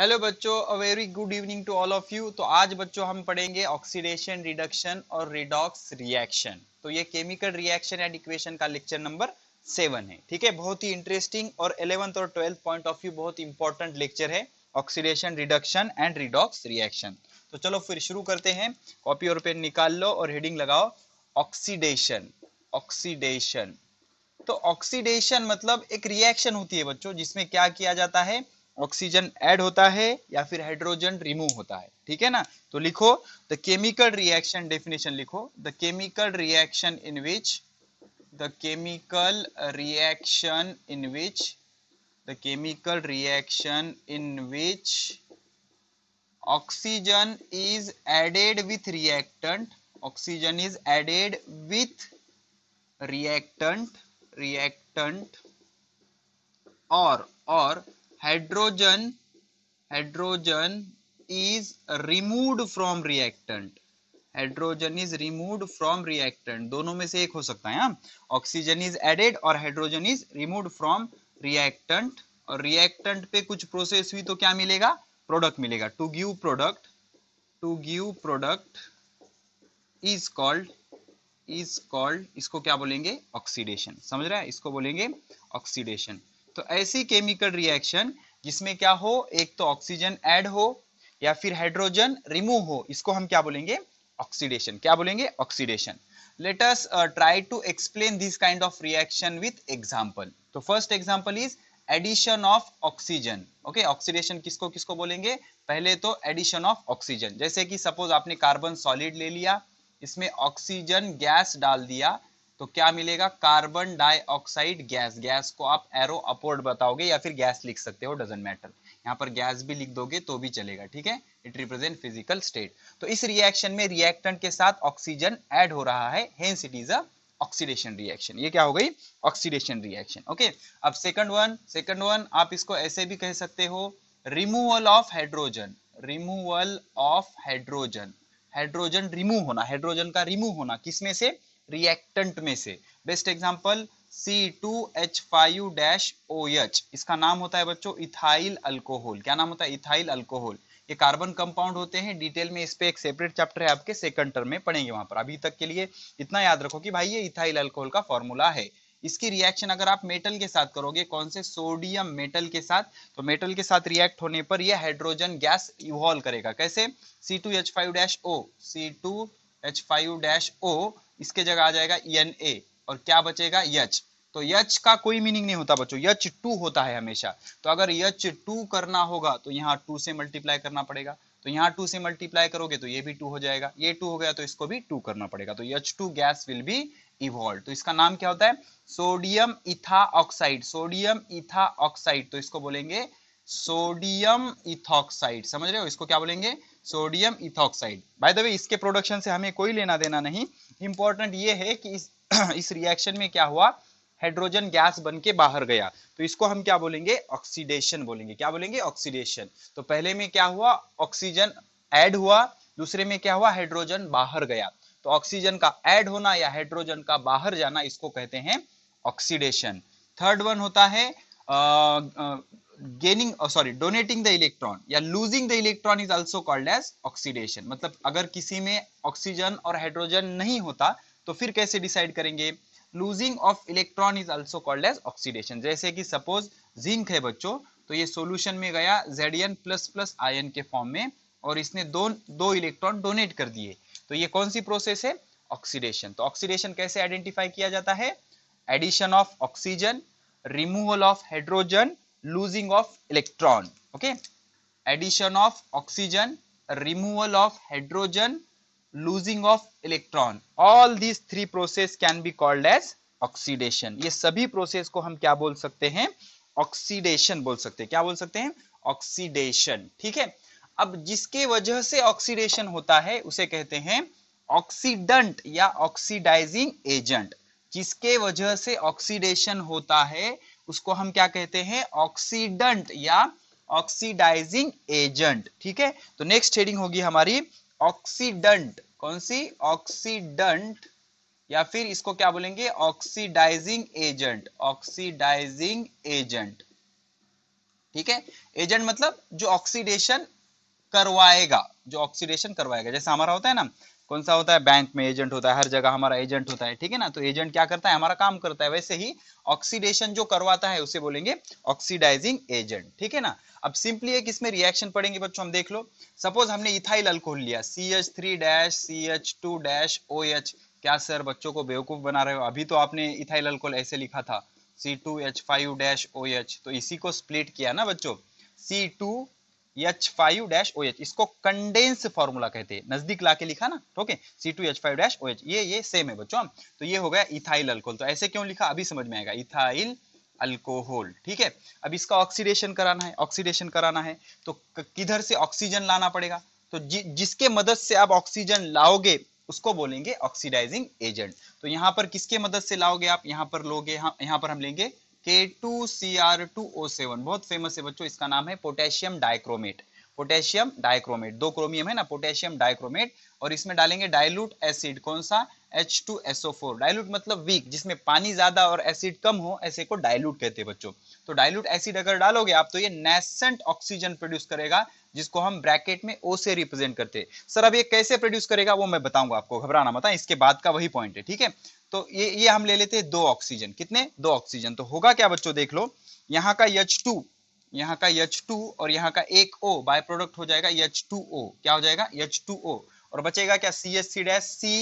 Hello बच्चों a very good evening to all of you तो आज बच्चों हम पढ़ेंगे ऑक्सीडेशन रिडक्शन और रिडॉक्स रिएक्शन तो ये केमिकल रिएक्शन एंड इक्वेशन का लेक्चर नंबर सेवन है ठीक है बहुत ही इंटरेस्टिंग और इलेवंथ और ट्वेल्थ पॉइंट ऑफ व्यू बहुत इंपॉर्टेंट लेक्चर है oxidation reduction and redox reaction तो चलो फिर शुरू करते हैं कॉपी और पेन निकाल लो और हेडिंग लगाओ ऑक्सीडेशन ऑक्सीडेशन तो ऑक्सीडेशन मतलब एक रिएक्शन होती है बच्चों जिसमें क्या किया जाता है ऑक्सीजन ऐड होता है या फिर हाइड्रोजन रिमूव होता है ठीक है ना तो लिखो द केमिकल रिएक्शन डेफिनेशन लिखो the chemical reaction in which the chemical reaction in which the chemical reaction in which oxygen is added with reactant oxygen is added with reactant reactant और और hydrogen hydrogen is removed from reactant hydrogen is remove from reactant दोनों में से एक हो सकता है oxygen is added और hydrogen is remove from reactant और रिएक्टेंट पे कुछ प्रोसेस हुई तो क्या मिलेगा प्रोडक्ट मिलेगा to give product to give product is called is called इसको क्या बोलेंगे ऑक्सीडेशन समझ रहे हैं इसको बोलेंगे ऑक्सीडेशन तो ऐसी केमिकल रिएक्शन जिसमें क्या हो एक तो ऑक्सीजन ऐड हो या फिर हाइड्रोजन रिमूव हो इसको हम क्या बोलेंगे ऑक्सीडेशन क्या बोलेंगे oxidation let us try to explain this kind of reaction with example तो first example is addition of oxygen okay oxidation किसको किसको बोलेंगे पहले तो एडिशन ऑफ ऑक्सीजन जैसे कि सपोज आपने कार्बन सॉलिड ले लिया इसमें ऑक्सीजन गैस डाल दिया तो क्या मिलेगा कार्बन डाइऑक्साइड गैस गैस को आप एरो अपोर्ड बताओगे या फिर गैस लिख सकते हो डजेंट मैटर यहाँ पर गैस भी लिख दोगे तो भी चलेगा ठीक है इट रिप्रेजेंट फिजिकल स्टेट तो इस रिएक्शन में रिएक्टेंट के साथ ऑक्सीजन ऐड हो रहा है hence it is a oxidation reaction ये क्या हो गई ऑक्सीडेशन रिएक्शन ओके अब सेकंड वन सेकंड वन आप इसको ऐसे भी कह सकते हो removal of hydrogen removal of hydrogen hydrogen remove होना हाइड्रोजन का रिमूव होना किसमें से रिएक्टेंट में से बेस्ट एग्जांपल ओ एच इसका नाम होता है बच्चों इथाइल अल्कोहल क्या नाम होता है इथाइल अल्कोहल ये कार्बन कंपाउंड होते हैं डिटेल में इस पर एक सेपरेट चैप्टर है आपके सेकंड टर्म में पढ़ेंगे वहां पर अभी तक के लिए इतना याद रखो कि भाई ये इथाइल अल्कोहल का फॉर्मूला है इसकी रिएक्शन अगर आप मेटल के साथ करोगे कौन से सोडियम मेटल के साथ तो मेटल के साथ रिएक्ट होने पर यह हाइड्रोजन गैस इवॉल्व करेगा कैसे C two H five dash O C two H five dash O इसके जगह आ जाएगा एन ए और क्या बचेगा यच तो यच का कोई मीनिंग नहीं होता बच्चों यच टू होता है हमेशा तो अगर यच टू करना होगा तो यहाँ टू से मल्टीप्लाई करना पड़ेगा तो यहाँ टू से मल्टीप्लाई करोगे तो ये भी टू हो जाएगा ये टू हो गया तो इसको भी टू करना पड़ेगा तो H two gas will be evolve तो इसका नाम क्या होता है सोडियम इथा ऑक्साइड सोडियम इथा ऑक्साइड तो इसको बोलेंगे सोडियम इथॉक्साइड समझ रहे हो इसको क्या बोलेंगे sodium ethoxide by the way इसके प्रोडक्शन से हमें कोई लेना देना नहीं इंपॉर्टेंट ये है कि इस इस रिएक्शन में क्या हुआ हाइड्रोजन गैस बन के बाहर गया तो इसको हम क्या बोलेंगे ऑक्सीडेशन बोलेंगे क्या बोलेंगे ऑक्सीडेशन तो पहले में क्या हुआ ऑक्सीजन ऐड हुआ दूसरे में क्या हुआ हाइड्रोजन बाहर गया तो ऑक्सीजन का ऐड होना या हाइड्रोजन का बाहर जाना इसको कहते हैं ऑक्सीडेशन थर्ड वन होता है gaining sorry donating the electron या losing the electron is also called as oxidation मतलब अगर किसी में ऑक्सीजन और हाइड्रोजन नहीं होता तो फिर कैसे डिसाइड करेंगे losing of electron is also called as oxidation जैसे कि सपोज जिंक है बच्चों तो ये सोल्यूशन में गया जेडियन प्लस प्लस आयन के फॉर्म में और इसने दो दो इलेक्ट्रॉन डोनेट कर दिए तो ये कौन सी प्रोसेस है ऑक्सीडेशन तो ऑक्सीडेशन कैसे आइडेंटिफाई किया जाता है addition of oxygen removal of hydrogen losing of electron okay addition of oxygen removal of hydrogen losing of electron all these three process can be called as oxidation ये सभी process को हम क्या बोल सकते हैं oxidation बोल सकते हैं क्या बोल सकते हैं oxidation ठीक है अब जिसके वजह से ऑक्सीडेशन होता है उसे कहते हैं ऑक्सीडेंट या ऑक्सीडाइजिंग एजेंट जिसके वजह से ऑक्सीडेशन होता है उसको हम क्या कहते हैं ऑक्सीडेंट या ऑक्सीडाइजिंग एजेंट ठीक है तो नेक्स्ट हेडिंग होगी हमारी ऑक्सीडेंट कौन सी ऑक्सीडेंट या फिर इसको क्या बोलेंगे ऑक्सीडाइजिंग एजेंट ऑक्सीडाइजिंग एजेंट ठीक है एजेंट मतलब जो ऑक्सीडेशन करवाएगा जो ऑक्सीडेशन करवाएगा जैसे हमारा होता है ना कौन सा होता है बैंक में एजेंट होता है हर जगह हमारा एजेंट होता है ठीक है ना तो एजेंट क्या करता है हमारा काम करता है वैसे ही ऑक्सीडेशन जो करवाता है उसे बोलेंगे ऑक्सीडाइजिंग एजेंट ठीक है ना अब सिंपली एक इसमें रिएक्शन पड़ेंगे बच्चों हम देख लो सपोज हमने इथाइल अल्कोहल लिया C H three dash C H two dash O H क्या सर बच्चों को बेवकूफ बना रहे हो अभी तो आपने इथाइल अल्कोहल ऐसे लिखा था C two H five dash O H तो इसी को स्प्लिट किया ना बच्चों C two H five dash O H इसको कंडेंस फॉर्मूला कहते हैं नजदीक लाके लिखा ना okay C two H five dash O H ये ये सेम है बच्चों तो ये हो गया इथाइल अल्कोहल तो ऐसे क्यों लिखा अभी समझ में आएगा इथाइल अल्कोहल ठीक है अब इसका ऑक्सीडेशन कराना है ऑक्सीडेशन कराना है तो किधर से ऑक्सीजन लाना पड़ेगा तो जि, जिसके मदद से आप ऑक्सीजन लाओगे उसको बोलेंगे ऑक्सीडाइजिंग एजेंट तो यहाँ पर किसके मदद से लाओगे आप यहाँ पर लोगे हाँ, यहाँ पर हम लेंगे K2Cr2O7 बहुत फेमस है बच्चों इसका नाम है पोटेशियम डाइक्रोमेट पोटेशियम डाइक्रोमेट दो क्रोमियम है ना पोटेशियम डाइक्रोमेट और इसमें डालेंगे डायलूट एसिड कौन सा H2SO4 डायलूट मतलब वीक जिसमें पानी ज्यादा और एसिड कम हो ऐसे को डायलूट कहते हैं बच्चों तो डाइल्यूट एसिड अगर डालोगे आप तो ये नेसेंट ऑक्सीजन प्रोड्यूस करेगा जिसको हम ब्रैकेट में ओ से रिप्रेजेंट करते हैं सर अब ये कैसे प्रोड्यूस करेगा वो मैं बताऊंगा आपको घबराना मत हाँ, इसके बाद का वही पॉइंट है ठीक है तो ये ये हम ले लेते हैं दो ऑक्सीजन कितने दो ऑक्सीजन तो होगा क्या बच्चों देख लो यहाँ का यच टू यहाँ का यच टू और यहाँ का एक ओ बाय प्रोडक्ट हो जाएगा यच टू ओ क्या हो जाएगा यच टू ओ और बचेगा क्या C S C dash C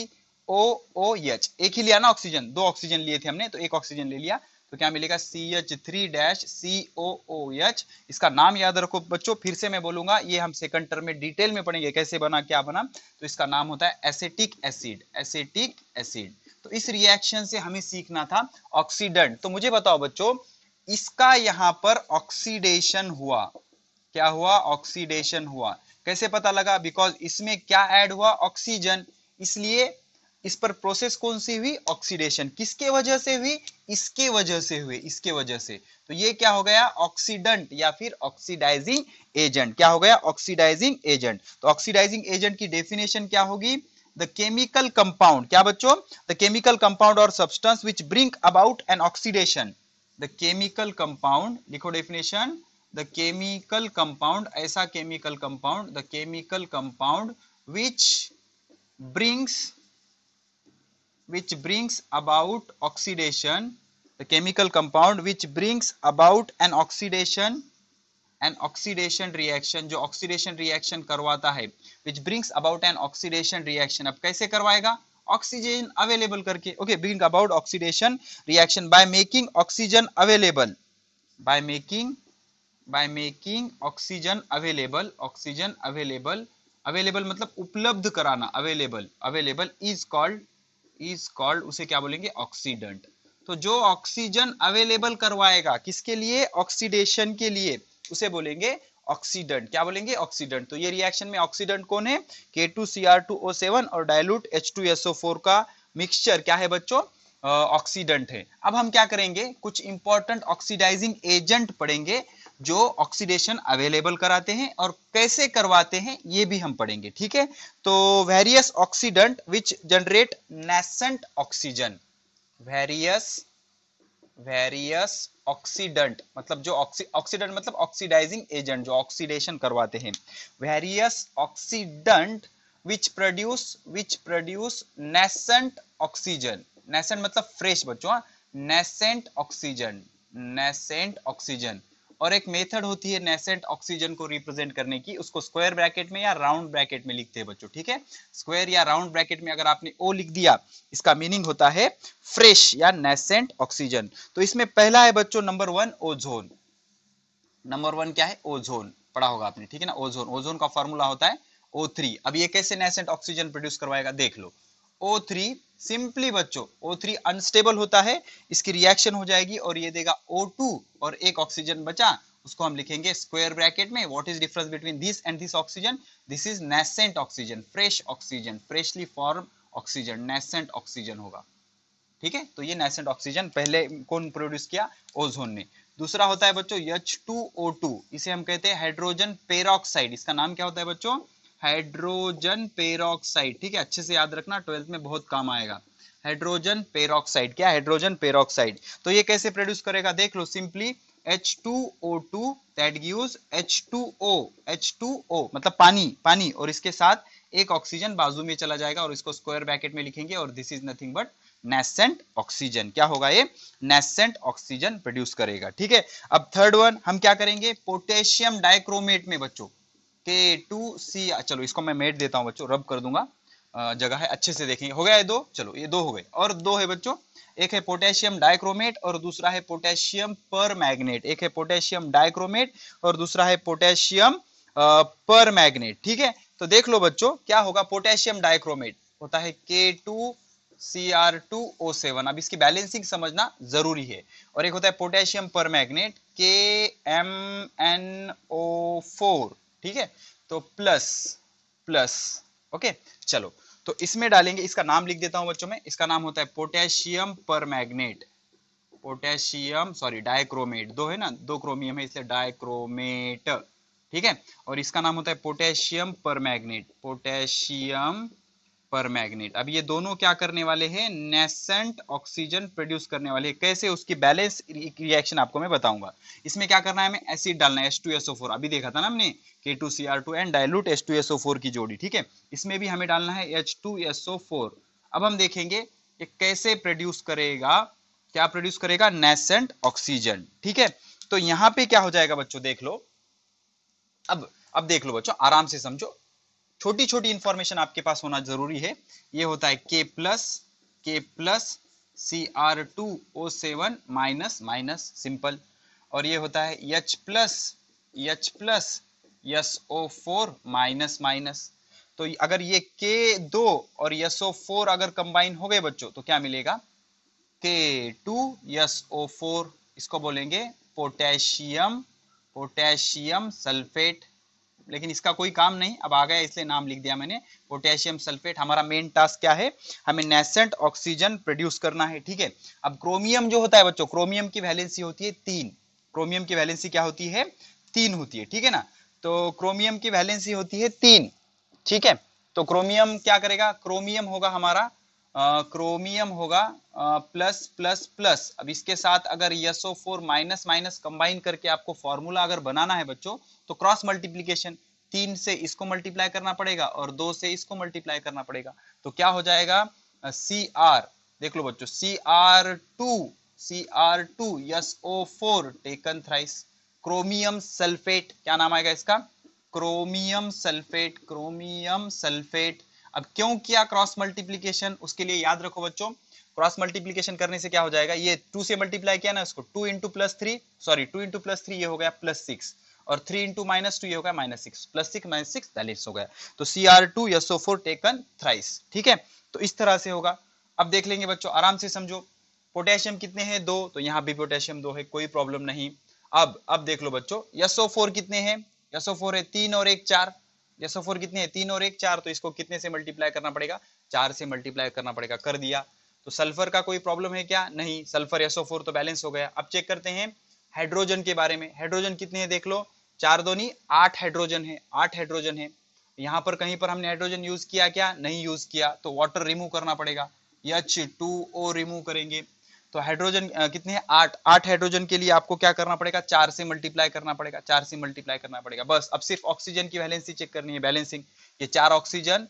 O ओ यच एक ही लिया ना ऑक्सीजन दो ऑक्सीजन लिए थे हमने तो एक ऑक्सीजन ले लिया तो क्या मिलेगा C H three dash C O O H इसका नाम याद रखो बच्चों फिर से मैं बोलूंगा ये हम सेकंड टर्म में डिटेल में पढ़ेंगे कैसे बना क्या बना तो इसका नाम होता है एसेटिक एसिड एसेटिक एसिड तो इस रिएक्शन से हमें सीखना था ऑक्सीडेंट तो मुझे बताओ बच्चों इसका यहां पर ऑक्सीडेशन हुआ क्या हुआ ऑक्सीडेशन हुआ कैसे पता लगा बिकॉज इसमें क्या ऐड हुआ ऑक्सीजन इसलिए इस पर प्रोसेस कौन सी हुई ऑक्सीडेशन किसके वजह से हुई इसके वजह से हुई इसके वजह से तो ये क्या हो गया ऑक्सीडेंट या फिर ऑक्सीडाइजिंग एजेंट क्या हो गया ऑक्सीडाइजिंग एजेंट तो ऑक्सीडाइजिंग एजेंट की डेफिनेशन क्या होगी द केमिकल कंपाउंड क्या बच्चों द केमिकल कंपाउंड और substance which bring about an oxidation the chemical compound लिखो डेफिनेशन द केमिकल कंपाउंड ऐसा chemical compound the chemical compound which brings which brings about oxidation the chemical compound which brings about an oxidation an oxidation reaction जो oxidation reaction करवाता है which brings about an oxidation reaction अब कैसे करवाएगा oxygen available करके okay bring about oxidation reaction by making oxygen available by making by making oxygen available oxygen available available मतलब उपलब्ध कराना available available is called is called उसे क्या बोलेंगे ऑक्सीडेंट तो जो ऑक्सीजन अवेलेबल करवाएगा किसके लिए ऑक्सीडेशन के लिए उसे बोलेंगे ऑक्सीडेंट क्या बोलेंगे ऑक्सीडेंट तो ये रिएक्शन में ऑक्सीडेंट कौन है K two C R two O seven और dilute H two S O four का मिक्सचर क्या है बच्चों ऑक्सीडेंट है अब हम क्या करेंगे कुछ इंपॉर्टेंट ऑक्सीडाइजिंग एजेंट पढ़ेंगे जो ऑक्सीडेशन अवेलेबल कराते हैं और कैसे करवाते हैं ये भी हम पढ़ेंगे ठीक है तो various oxidant which generate nascent oxygen various various oxidant मतलब जो ऑक्सीडेंट मतलब ऑक्सीडाइजिंग एजेंट जो ऑक्सीडेशन करवाते हैं various oxidant which produce which produce nascent oxygen nascent मतलब फ्रेश बच्चों नेसेंट ऑक्सीजन नेसेंट ऑक्सीजन और एक मेथड होती है नेसेंट ऑक्सीजन को रिप्रेजेंट करने की उसको स्क्वायर ब्रैकेट में या राउंड ब्रैकेट में लिखते हैं बच्चों ठीक है स्क्वायर या राउंड ब्रैकेट में अगर आपने ओ लिख दिया इसका मीनिंग होता है फ्रेश या नेसेंट ऑक्सीजन तो इसमें पहला है बच्चों number one ozone number one क्या है ओजोन पढ़ा होगा आपने ठीक है ना ओजोन ओजोन का फॉर्मूला होता है ओ थ्री अब ये कैसे नेसेंट ऑक्सीजन प्रोड्यूस करवाएगा देख लो O3 सिंपली बच्चों O3 अनस्टेबल होता है इसकी रिएक्शन हो जाएगी और ये देगा O2 और एक ऑक्सीजन बचा उसको हम लिखेंगे स्क्वायर ब्रैकेट में what is difference between this and this oxygen this is nascent oxygen fresh oxygen freshly form oxygen nascent oxygen होगा ठीक है तो ये नेसेंट ऑक्सीजन पहले कौन प्रोड्यूस किया ओजोन ने दूसरा होता है बच्चों H2O2 इसे हम कहते हैं हाइड्रोजन पेरोक्साइड इसका नाम क्या होता है बच्चों हाइड्रोजन पेरोक्साइड ठीक है अच्छे से याद रखना ट्वेल्थ में बहुत काम आएगा हाइड्रोजन पेरोक्साइड क्या हाइड्रोजन पेरोक्साइड तो ये कैसे प्रोड्यूस करेगा देख लो simply two O H two O मतलब पानी पानी और इसके साथ एक ऑक्सीजन बाजू में चला जाएगा और इसको स्क्वायर ब्रैकेट में लिखेंगे और this is nothing but nascent oxygen क्या होगा ये नेसेंट ऑक्सीजन प्रोड्यूस करेगा ठीक है अब थर्ड वन हम क्या करेंगे पोटेशियम डाइक्रोमेट में बच्चों के टू सी चलो इसको मैं मेट देता हूँ बच्चों रब कर दूंगा जगह है अच्छे से देखेंगे हो गया ये दो चलो ये दो हो गए और दो है बच्चों एक है पोटेशियम डाइक्रोमेट और दूसरा है पोटेशियम पर मैग्नेट एक है पोटेशियम डाइक्रोमेट और दूसरा है पोटेशियम पर मैग्नेट ठीक है तो देख लो बच्चों क्या होगा पोटेशियम डाइक्रोमेट होता है K two C R two O seven अब इसकी बैलेंसिंग समझना जरूरी है और एक होता है पोटेशियम पर मैग्नेट के एम एन ओ फोर ठीक है तो प्लस प्लस ओके चलो तो इसमें डालेंगे इसका नाम लिख देता हूं बच्चों में इसका नाम होता है पोटेशियम पर मैग्नेट पोटेशियम सॉरी डायक्रोमेट दो है ना दो क्रोमियम है इसलिए डायक्रोमेट ठीक है और इसका नाम होता है पोटेशियम पर मैग्नेट पोटेशियम पर मैग्नेट अब ये दोनों क्या करने वाले हैं नेसेंट ऑक्सीजन प्रोड्यूस करने वाले हैं कैसे उसकी बैलेंस रिएक्शन आपको मैं बताऊंगा इसमें क्या करना है हमें एसिड डालना है H2SO4 अभी देखा था ना हमने K two C R two and dilute S two dilute four की जोड़ी ठीक है इसमें भी हमें डालना है एच टू फोर अब हम देखेंगे कि कैसे प्रोड्यूस करेगा क्या प्रोड्यूस करेगा नेसेंट ऑक्सीजन ठीक है तो यहाँ पे क्या हो जाएगा बच्चों देख लो अब अब देख लो बच्चों आराम से समझो छोटी छोटी इंफॉर्मेशन आपके पास होना जरूरी है ये होता है K plus K plus C R two O seven minus minus simple और ये होता है H plus H plus S O four minus minus तो अगर ये के दो और एस ओ फोर अगर कंबाइन हो गए बच्चों तो क्या मिलेगा के टू एस ओ फोर इसको बोलेंगे पोटेशियम पोटेशियम सल्फेट लेकिन इसका कोई काम नहीं अब आ गया इसलिए नाम लिख दिया मैंने पोटेशियम सल्फेट हमारा मेन टास्क क्या है हमें नेसेंट ऑक्सीजन प्रोड्यूस करना है ठीक है अब क्रोमियम जो होता है बच्चों क्रोमियम की वैलेंसी होती है तीन क्रोमियम की वैलेंसी क्या होती है तीन होती है ठीक है ना तो क्रोमियम की वैलेंसी होती है तीन ठीक है तो क्रोमियम क्या करेगा क्रोमियम होगा हमारा क्रोमियम होगा प्लस प्लस प्लस अब इसके साथ अगर S O four minus minus combine करके आपको फॉर्मूला अगर बनाना है बच्चों तो क्रॉस मल्टीप्लीकेशन तीन से इसको मल्टीप्लाई करना पड़ेगा और दो से इसको मल्टीप्लाई करना पड़ेगा तो क्या हो जाएगा सी आर देख लो बच्चों C R two C R two S O four taken thrice chromium sulphate क्या नाम आएगा इसका क्रोमियम सल्फेट क्रोमियम सल्फेट अब क्यों किया क्रॉस मल्टीप्लीकेशन उसके लिए याद रखो बच्चों क्रॉस मल्टीप्लीकेशन करने से क्या हो जाएगा ये टू से मल्टीप्लाई किया ना इसको two into plus three sorry two into plus three ये हो गया प्लस सिक्स और थ्री इंटू माइनस टू ये हो गया minus six plus six minus six दैलिट्स हो गया तो C R two S O four taken thrice ठीक है तो इस तरह से होगा अब देख लेंगे बच्चों आराम से समझो पोटेशियम कितने हैं दो तो यहाँ भी पोटेशियम दो है कोई प्रॉब्लम नहीं अब अब देख लो बच्चों एसओ फोर कितने हैं एसओ फोर है तीन और एक चार जैसे फोर कितने है? तीन और एक चार तो इसको कितने से मल्टीप्लाई करना पड़ेगा चार से मल्टीप्लाई करना पड़ेगा कर दिया तो सल्फर का कोई प्रॉब्लम है क्या नहीं सल्फर एसओ तो बैलेंस हो गया अब चेक करते हैं हाइड्रोजन के बारे में हाइड्रोजन कितने है? देख लो चार दोनी आठ हाइड्रोजन है आठ हाइड्रोजन है यहाँ पर कहीं पर हमने हाइड्रोजन यूज किया क्या नहीं यूज किया तो वाटर रिमूव करना पड़ेगा एच टू ओ रिमूव करेंगे तो हाइड्रोजन कितने हैं आठ आठ हाइड्रोजन के लिए आपको क्या करना पड़ेगा चार से मल्टीप्लाई करना पड़ेगा चार से मल्टीप्लाई करना पड़ेगा बस अब सिर्फ ऑक्सीजन की वैलेंसी चेक करनी है बैलेंसिंग ये चार ऑक्सीजन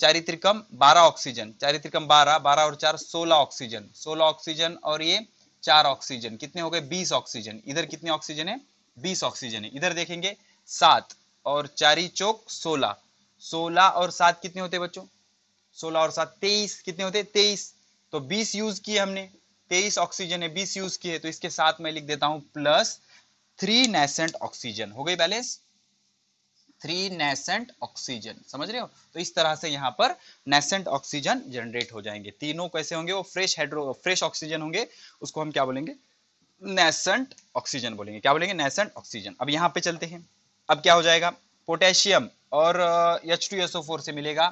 चारित्रिकम बारह ऑक्सीजन चारित्रिकम बारह बारह और चार सोलह ऑक्सीजन सोलह ऑक्सीजन और ये चार ऑक्सीजन कितने हो गए बीस ऑक्सीजन इधर कितने ऑक्सीजन है बीस ऑक्सीजन है इधर देखेंगे सात और चारी चौक सोलह सोलह और सात कितने होते बच्चों सोलह और सात तेईस कितने होते तेईस तो बीस यूज किए हमने तेईस ऑक्सीजन है बीस यूज किए तो इसके साथ मैं लिख देता हूं प्लस थ्री नेसेंट ऑक्सीजन हो गई बैलेंस थ्री नेसेंट ऑक्सीजन समझ रहे हो तो इस तरह से यहां पर नेसेंट ऑक्सीजन जनरेट हो जाएंगे तीनों कैसे होंगे वो फ्रेश हाइड्रो फ्रेश ऑक्सीजन होंगे उसको हम क्या बोलेंगे नेसेंट ऑक्सीजन बोलेंगे क्या बोलेंगे नेसेंट ऑक्सीजन अब यहाँ पे चलते हैं अब क्या हो जाएगा पोटेशियम और एच टू एसओ फोर से मिलेगा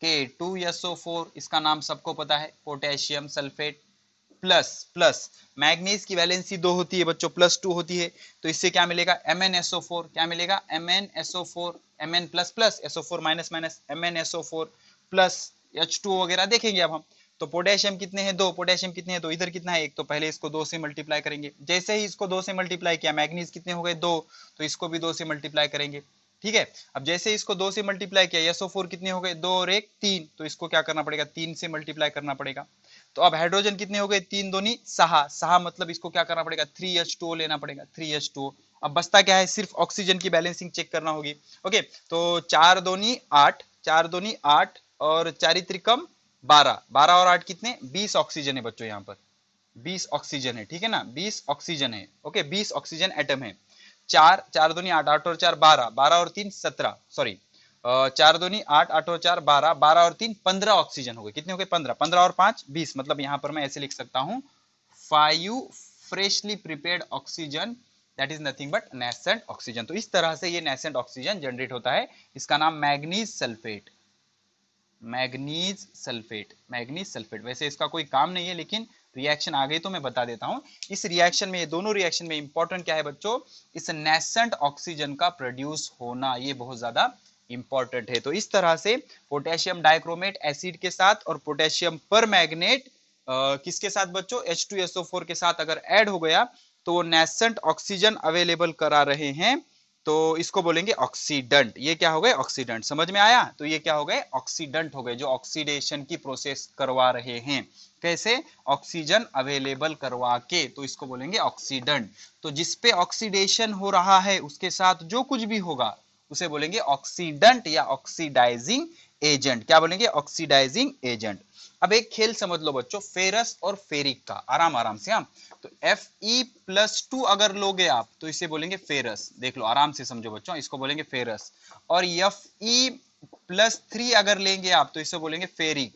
के टू एसओ फोर इसका नाम सबको पता है potassium sulphate plus plus manganese की वैलेंसी दो होती है बच्चों प्लस टू होती है तो इससे क्या मिलेगा एम एन एसओ फोर क्या मिलेगा M N S O four M N plus plus S O four minus minus M N S O four plus H two वगैरह देखेंगे अब हम तो पोटेशियम कितने हैं दो पोटेशियम कितने हैं दो इधर कितना है एक तो पहले इसको दो से मल्टीप्लाई करेंगे जैसे ही इसको दो से मल्टीप्लाई किया मैग्नीज कितने हो गए दो तो इसको भी दो से मल्टीप्लाई करेंगे ठीक है अब जैसे इसको दो से मल्टीप्लाई किया एसओ फोर कितने हो गए दो और एक तीन तो इसको क्या करना पड़ेगा तीन से मल्टीप्लाई करना पड़ेगा तो अब हाइड्रोजन कितने हो गए तीन दोनी सहा सहा मतलब इसको क्या करना पड़ेगा थ्री एच टू लेना पड़ेगा थ्री एच टू अब बचता क्या है सिर्फ ऑक्सीजन की बैलेंसिंग चेक करना होगी ओके तो चार दोनी आठ चार दोनी आठ और चारित्रिकम बारह बारह और आठ कितने बीस ऑक्सीजन है बच्चों यहाँ पर बीस ऑक्सीजन है ठीक है ना बीस ऑक्सीजन है ओके बीस ऑक्सीजन एटम है चार चार दोनी आठ आठ और चार बारह बारह और तीन सत्रह सॉरी चार दोनी आठ आठ और चार बारह बारह और तीन पंद्रह ऑक्सीजन हो गए कितने हो गए पंद्रह पंद्रह और पांच बीस मतलब यहां पर मैं ऐसे लिख सकता हूं five freshly prepared oxygen that is nothing but nascent oxygen तो इस तरह से ये नेसेंट ऑक्सीजन जनरेट होता है इसका नाम manganese sulphate manganese sulphate manganese sulphate वैसे इसका कोई काम नहीं है लेकिन रिएक्शन आ गई तो मैं बता देता हूं इस रिएक्शन में ये दोनों रिएक्शन में इंपॉर्टेंट क्या है बच्चों इस नेसेंट ऑक्सीजन का प्रोड्यूस होना ये बहुत ज्यादा इंपॉर्टेंट है तो इस तरह से पोटेशियम डाइक्रोमेट एसिड के साथ और पोटेशियम पर मैग्नेट किसके साथ बच्चों फोर के साथ अगर एड हो गया तो वो नेसेंट ऑक्सीजन अवेलेबल करा रहे हैं तो इसको बोलेंगे ऑक्सीडेंट ये क्या हो गए ऑक्सीडेंट समझ में आया तो ये क्या हो गए ऑक्सीडेंट हो गए जो ऑक्सीडेशन की प्रोसेस करवा रहे हैं कैसे ऑक्सीजन अवेलेबल करवा के तो इसको बोलेंगे ऑक्सीडेंट तो जिसपे ऑक्सीडेशन हो रहा है उसके साथ जो कुछ भी होगा उसे बोलेंगे ऑक्सीडेंट या ऑक्सीडाइजिंग एजेंट क्या बोलेंगे ऑक्सीडाइजिंग एजेंट अब एक खेल समझ लो बच्चों फेरस और फेरिक का आराम आराम से हम हाँ। तो एफ ई प्लस टू अगर लोगे आप तो इसे बोलेंगे फेरस देख लो आराम से समझो बच्चों इसको बोलेंगे फेरस और एफ ई प्लस थ्री अगर लेंगे आप तो इसे बोलेंगे फेरिक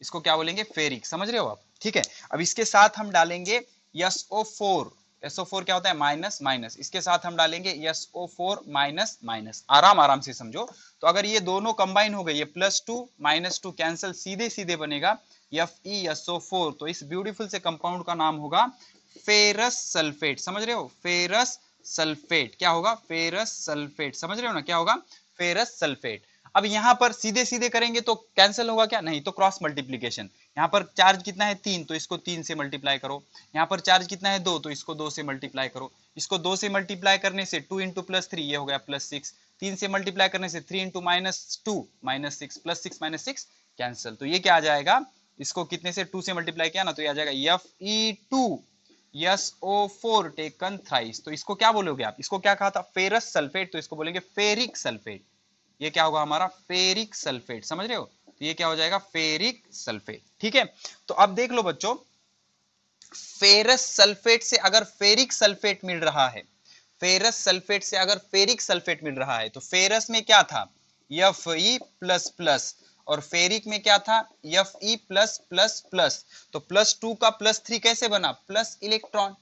इसको क्या बोलेंगे फेरिक समझ रहे हो आप ठीक है अब इसके साथ हम डालेंगे यस ओ फोर SO4 क्या होता है माइनस माइनस इसके साथ हम डालेंगे SO4 माइनस माइनस आराम आराम से समझो तो अगर ये दोनों कंबाइन हो गए ये plus two minus two cancel सीधे सीधे बनेगा एफ ई फोर तो इस ब्यूटीफुल से कंपाउंड का नाम होगा फेरस सल्फेट समझ रहे हो फेरस सल्फेट क्या होगा फेरस सल्फेट समझ रहे हो ना क्या होगा फेरस सल्फेट अब यहां पर सीधे सीधे करेंगे तो कैंसिल होगा क्या नहीं तो क्रॉस मल्टीप्लीकेशन यहाँ पर चार्ज कितना है तीन तो इसको तीन से मल्टीप्लाई करो यहाँ पर चार्ज कितना है दो तो इसको दो से मल्टीप्लाई करो इसको दो से मल्टीप्लाई करने से टू इंटू प्लस थ्री ये हो गया प्लस सिक्स तीन से मल्टीप्लाई करने से three into minus two minus six plus six minus six cancel तो ये क्या आ जाएगा इसको कितने से टू से मल्टीप्लाई किया ना तो ये आ जाएगा F E two S O four taken thrice तो इसको क्या बोलोगे आप इसको क्या कहा था फेरस सल्फेट तो इसको बोलेंगे फेरिक सल्फेट ये क्या होगा हमारा फेरिक सल्फेट समझ रहे हो तो ये क्या हो जाएगा फेरिक सल्फेट ठीक है तो अब देख लो बच्चों फेरस सल्फेट से अगर फेरिक सल्फेट मिल रहा है फेरस सल्फेट से अगर फेरिक सल्फेट मिल रहा है तो फेरस में क्या था एफ ई प्लस प्लस और फेरिक में क्या था F E plus plus plus तो प्लस टू का प्लस थ्री कैसे बना प्लस इलेक्ट्रॉन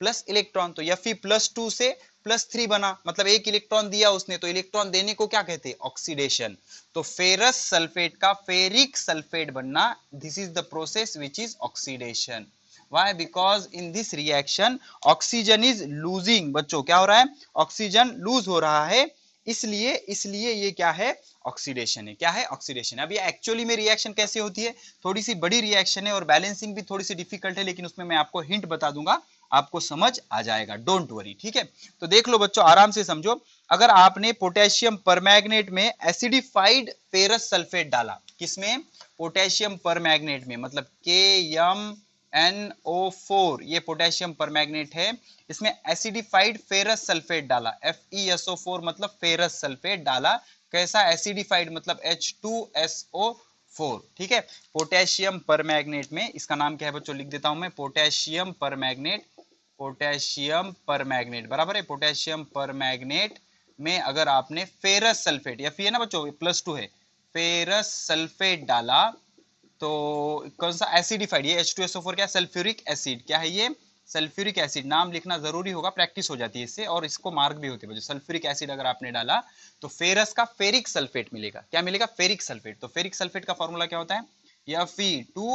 प्लस इलेक्ट्रॉन तो एफ ई प्लस टू से प्लस थ्री बना मतलब एक इलेक्ट्रॉन दिया उसने तो इलेक्ट्रॉन देने को क्या कहते हैं ऑक्सीडेशन तो फेरस सल्फेट का फेरिक सल्फेट बनना this is the process which is oxidation why because in this reaction oxygen is losing बच्चों क्या हो रहा है ऑक्सीजन लूज हो रहा है इसलिए इसलिए ये क्या है ऑक्सीडेशन है क्या है ऑक्सीडेशन अब ये एक्चुअली में रिएक्शन कैसे होती है थोड़ी सी बड़ी रिएक्शन है और बैलेंसिंग भी थोड़ी सी डिफिकल्ट है लेकिन उसमें मैं आपको हिंट बता दूंगा आपको समझ आ जाएगा डोंट वरी ठीक है तो देख लो बच्चों आराम से समझो अगर आपने पोटेशियम परमैग्नेट में एसिडिफाइड फेरस सल्फेट डाला किसमें पोटेशियम परमैग्नेट में मतलब के यम फोर ये पोटेशियम परमैग्नेट है इसमें एसिडिफाइड फेरस सल्फेट डाला एफ ई फोर मतलब फेरस सल्फेट डाला कैसा एसिडिफाइड मतलब H two S O four ठीक है पोटेशियम परमैग्नेट में इसका नाम क्या है बच्चों लिख देता हूं मैं potassium permanganate potassium permanganate बराबर है पोटेशियम पर मैग्नेट में अगर आपने फेरस सल्फेट या फिर ना बच्चों प्लस टू है फेरस सल्फेट डाला तो कौन सा एसिडिफाइड ये H2SO4 क्या सल्फ्यूरिक एसिड क्या है ये सल्फ्यूरिक एसिड नाम लिखना जरूरी होगा प्रैक्टिस हो जाती है इससे और इसको मार्क भी होते हैं सल्फ्यूरिक एसिड अगर आपने डाला तो फेरस का फेरिक सल्फेट मिलेगा क्या मिलेगा फेरिक सल्फेट तो फेरिक सल्फेट का फॉर्मूला क्या होता है या Fe two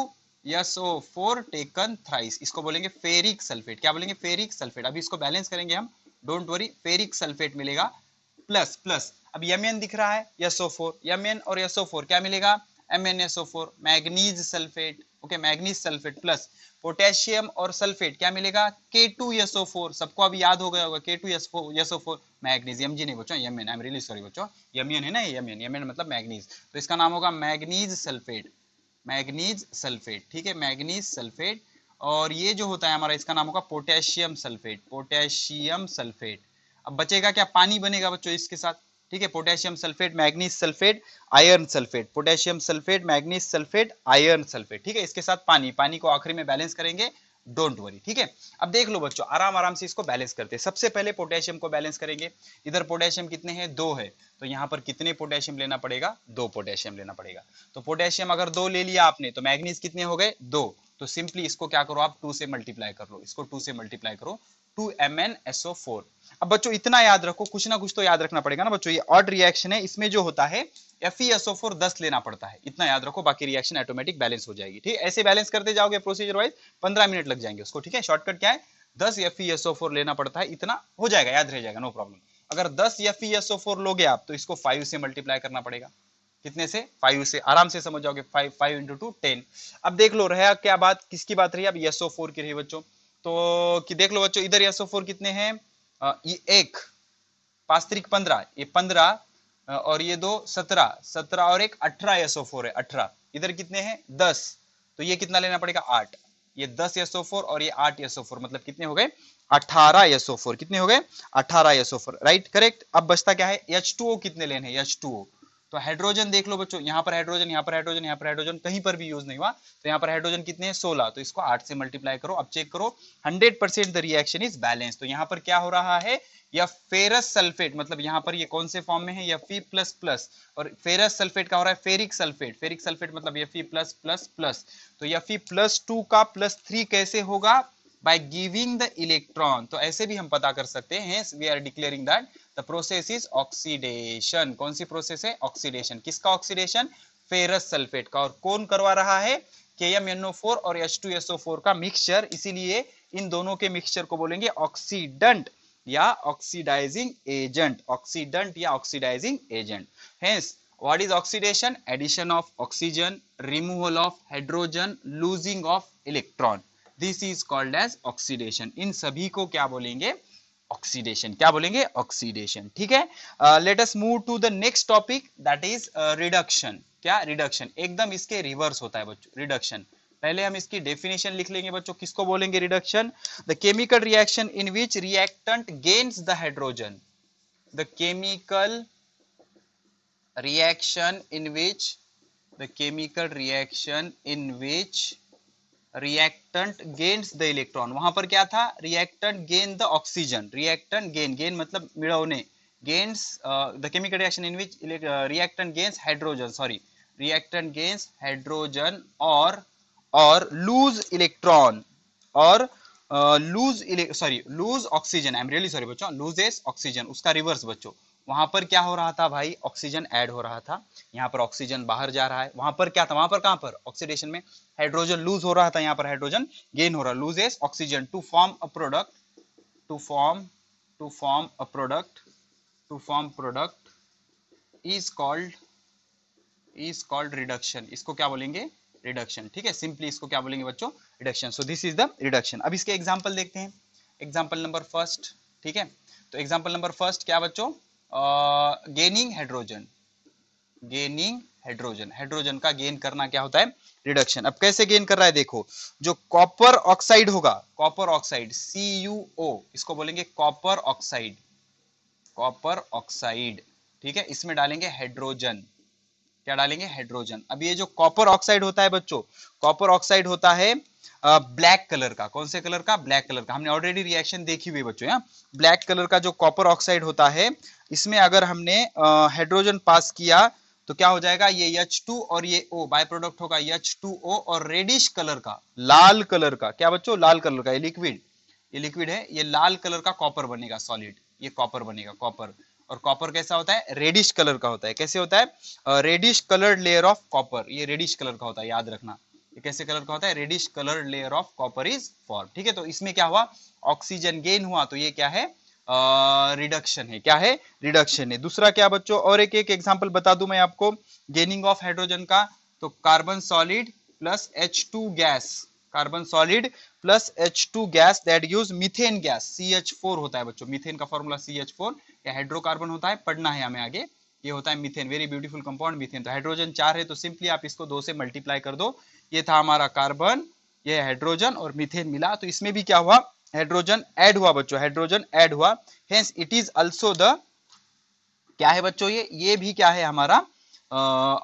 S O four taken thrice इसको बोलेंगे फेरिक सल्फेट क्या बोलेंगे फेरिक सल्फेट अभी इसको बैलेंस करेंगे हम डोंट वरी फेरिक सल्फेट मिलेगा प्लस प्लस अब यमएन दिख रहा है यसो फोर यमएन और यसो फोर क्या मिलेगा M N S O four manganese sulphate okay manganese sulphate plus potassium और सल्फेट क्या मिलेगा के टू एसओ फोर सबको अभी याद हो गया होगा के टू एसो एसओ फोर एम जी नहीं बच्चों N I am really sorry M N है ना यमन एन मतलब मैग्नीज तो इसका नाम होगा मैग्नीज सल्फेट मैग्नीज सल्फेट ठीक है मैग्नीज सल्फेट और ये जो होता है हमारा इसका नाम होगा पोटेशियम सल्फेट पोटेशियम सल्फेट अब बचेगा क्या पानी बनेगा बच्चों इसके साथ ठीक है potassium sulphate manganese sulphate iron sulphate potassium sulphate manganese sulphate iron sulphate ठीक है इसके साथ पानी पानी को आखिरी में बैलेंस करेंगे डोंट वरी ठीक है अब देख लो बच्चों आराम आराम से इसको बैलेंस करते हैं सबसे पहले पोटेशियम को बैलेंस करेंगे इधर पोटेशियम कितने हैं दो है तो यहाँ पर कितने पोटेशियम लेना पड़ेगा दो पोटेशियम लेना पड़ेगा तो पोटेशियम अगर दो ले लिया आपने तो मैग्नीज कितने हो गए दो तो सिंपली इसको क्या करो आप टू से मल्टीप्लाई कर लो इसको टू से मल्टीप्लाई करो two M N S O four अब बच्चों इतना याद रखो कुछ ना कुछ तो याद रखना पड़ेगा ना बच्चों ये ऑड रिएक्शन है इसमें जो होता है एफ ई एसओ फोर दस लेना पड़ता है इतना याद रखो बाकी रिएक्शन ऑटोमेटिक बैलेंस हो जाएगी ठीक ऐसे बैलेंस करते जाओगे प्रोसीजर वाइज पंद्रह मिनट लग जाएंगे उसको ठीक है शॉर्टकट क्या है दस एफ ई एसओ फोर लेना पड़ता है इतना हो जाएगा याद रह जाएगा नो प्रॉब्लम अगर दस एफ ई एसओ फोर लोगे आप तो इसको फाइव से मल्टीप्लाई करना पड़ेगा कितने से फाइव से आराम से समझ जाओगे five five into two ten अब देख लो रहे क्या बात किसकी बात रही अब एसओ फोर की रही बच्चों तो कि देख लो बच्चों इधर एसओ कितने हैं ये एक पांच तरीक पंद्रह ये पंद्रह और ये दो सत्रह सत्रह और एक अठारह एसओ फोर है अठारह इधर कितने हैं दस तो ये कितना लेना पड़ेगा आठ ये दस एसओ फोर और ये आठ एसओ फोर मतलब कितने हो गए अठारह एसओ फोर कितने हो गए अठारह एसओ फोर राइट करेक्ट अब बचता क्या है एच टू ओ कितने लेने एच टू ओ तो हाइड्रोजन देख लो बच्चों यहाँ पर हाइड्रोजन यहाँ पर हाइड्रोजन यहाँ पर हाइड्रोजन कहीं पर भी यूज नहीं हुआ तो यहाँ पर हाइड्रोजन कितने सोलह तो इसको आठ से मल्टीप्लाई करो अब चेक करो hundred percent the reaction is balance तो यहाँ पर क्या हो रहा है या फेरस सल्फेट मतलब यहाँ पर ये कौन से फॉर्म में है या फी प्लस प्लस और फेरस सल्फेट का हो रहा है फेरिक सल्फेट फेरिक सल्फेट मतलब ये फी प्लस प्लस प्लस तो या फी प्लस टू का प्लस थ्री कैसे होगा बाय गिविंग द इलेक्ट्रॉन तो ऐसे भी हम पता कर सकते हैं we are declaring that the process is oxidation कौन सी प्रोसेस है ऑक्सीडेशन किसका ऑक्सीडेशन फेरस सल्फेट का और कौन करवा रहा है के एम और एच का मिक्सचर इसीलिए इन दोनों के मिक्सचर को बोलेंगे ऑक्सीडेंट या ऑक्सीडाइजिंग एजेंट ऑक्सीडेंट या oxidizing agent hence what is oxidation addition of oxygen removal of hydrogen losing of electron this is called as oxidation इन सभी को क्या बोलेंगे ऑक्सीडेशन क्या बोलेंगे ऑक्सीडेशन ठीक है let's move to the next topic that is reduction क्या रिडक्शन एकदम इसके रिवर्स होता है बच्चों रिडक्शन पहले हम इसकी डेफिनेशन लिख लेंगे बच्चों किसको बोलेंगे reduction the chemical reaction in which reactant gains the hydrogen the chemical reaction in which the chemical reaction in which reactant gains the electron वहां पर क्या था reactant gain the oxygen reactant gain gain मतलब मिलवने gains the chemical reaction in which reactant gains hydrogen sorry reactant gains hydrogen और और lose electron और lose sorry lose oxygen I am really sorry बच्चों लूजेस ऑक्सीजन उसका reverse बच्चों वहां पर क्या हो रहा था भाई ऑक्सीजन ऐड हो रहा था यहाँ पर ऑक्सीजन बाहर जा रहा है वहां पर क्या था वहां पर कहां पर ऑक्सीडेशन में हाइड्रोजन लूज हो रहा था यहाँ पर हाइड्रोजन गेन हो रहा loses oxygen to form a product to form to form a product to form product is called is called reduction इसको क्या बोलेंगे रिडक्शन ठीक है सिंपली इसको क्या बोलेंगे बच्चों reduction so this is the reduction अब इसके एग्जाम्पल देखते हैं एग्जाम्पल नंबर फर्स्ट ठीक है तो एग्जाम्पल नंबर फर्स्ट क्या बच्चों gaining hydrogen gaining hydrogen hydrogen का गेन करना क्या होता है रिडक्शन अब कैसे गेन कर रहा है देखो जो कॉपर ऑक्साइड होगा कॉपर ऑक्साइड ओ इसको बोलेंगे कॉपर ऑक्साइड कॉपर ऑक्साइड ठीक है इसमें डालेंगे हाइड्रोजन क्या डालेंगे हाइड्रोजन अब ये जो कॉपर ऑक्साइड होता है बच्चों कॉपर ऑक्साइड होता है ब्लैक कलर का कौन से कलर का ब्लैक कलर का हमने ऑलरेडी रिएक्शन देखी हुई बच्चों ब्लैक कलर का जो कॉपर ऑक्साइड होता है इसमें अगर हमने हाइड्रोजन पास किया तो क्या हो जाएगा ये H2 और ये O बाय प्रोडक्ट होगा H2O और रेडिश कलर का लाल कलर का क्या बच्चों लाल कलर का ये लिक्विड ये लिक्विड है ये लाल कलर का कॉपर बनेगा सॉलिड ये कॉपर बनेगा कॉपर और कॉपर कैसा होता है रेडिश कलर का होता है कैसे होता है reddish coloured layer of copper ये रेडिश कलर का होता है याद रखना ये कैसे कलर का होता है reddish colour layer of copper is form ठीक है तो इसमें क्या हुआ ऑक्सीजन गेन हुआ तो ये क्या है रिडक्शन है क्या है रिडक्शन है दूसरा क्या बच्चों और एक एक एग्जाम्पल बता दू मैं आपको गेनिंग ऑफ हाइड्रोजन का तो carbon solid plus H two gas carbon solid plus H two gas that use methane gas C H four होता है बच्चों मिथेन का फॉर्मूला सी एच फोर या हाइड्रोकार्बन होता है पढ़ना है हमें आगे ये होता है methane very beautiful compound methane तो हाइड्रोजन चार है तो सिंपली आप इसको दो से मल्टीप्लाई कर दो ये था हमारा कार्बन ये हाइड्रोजन और मिथेन मिला तो इसमें भी क्या हुआ हाइड्रोजन ऐड हुआ बच्चों हाइड्रोजन ऐड हुआ hence it is also the क्या है बच्चों ये ये भी क्या है हमारा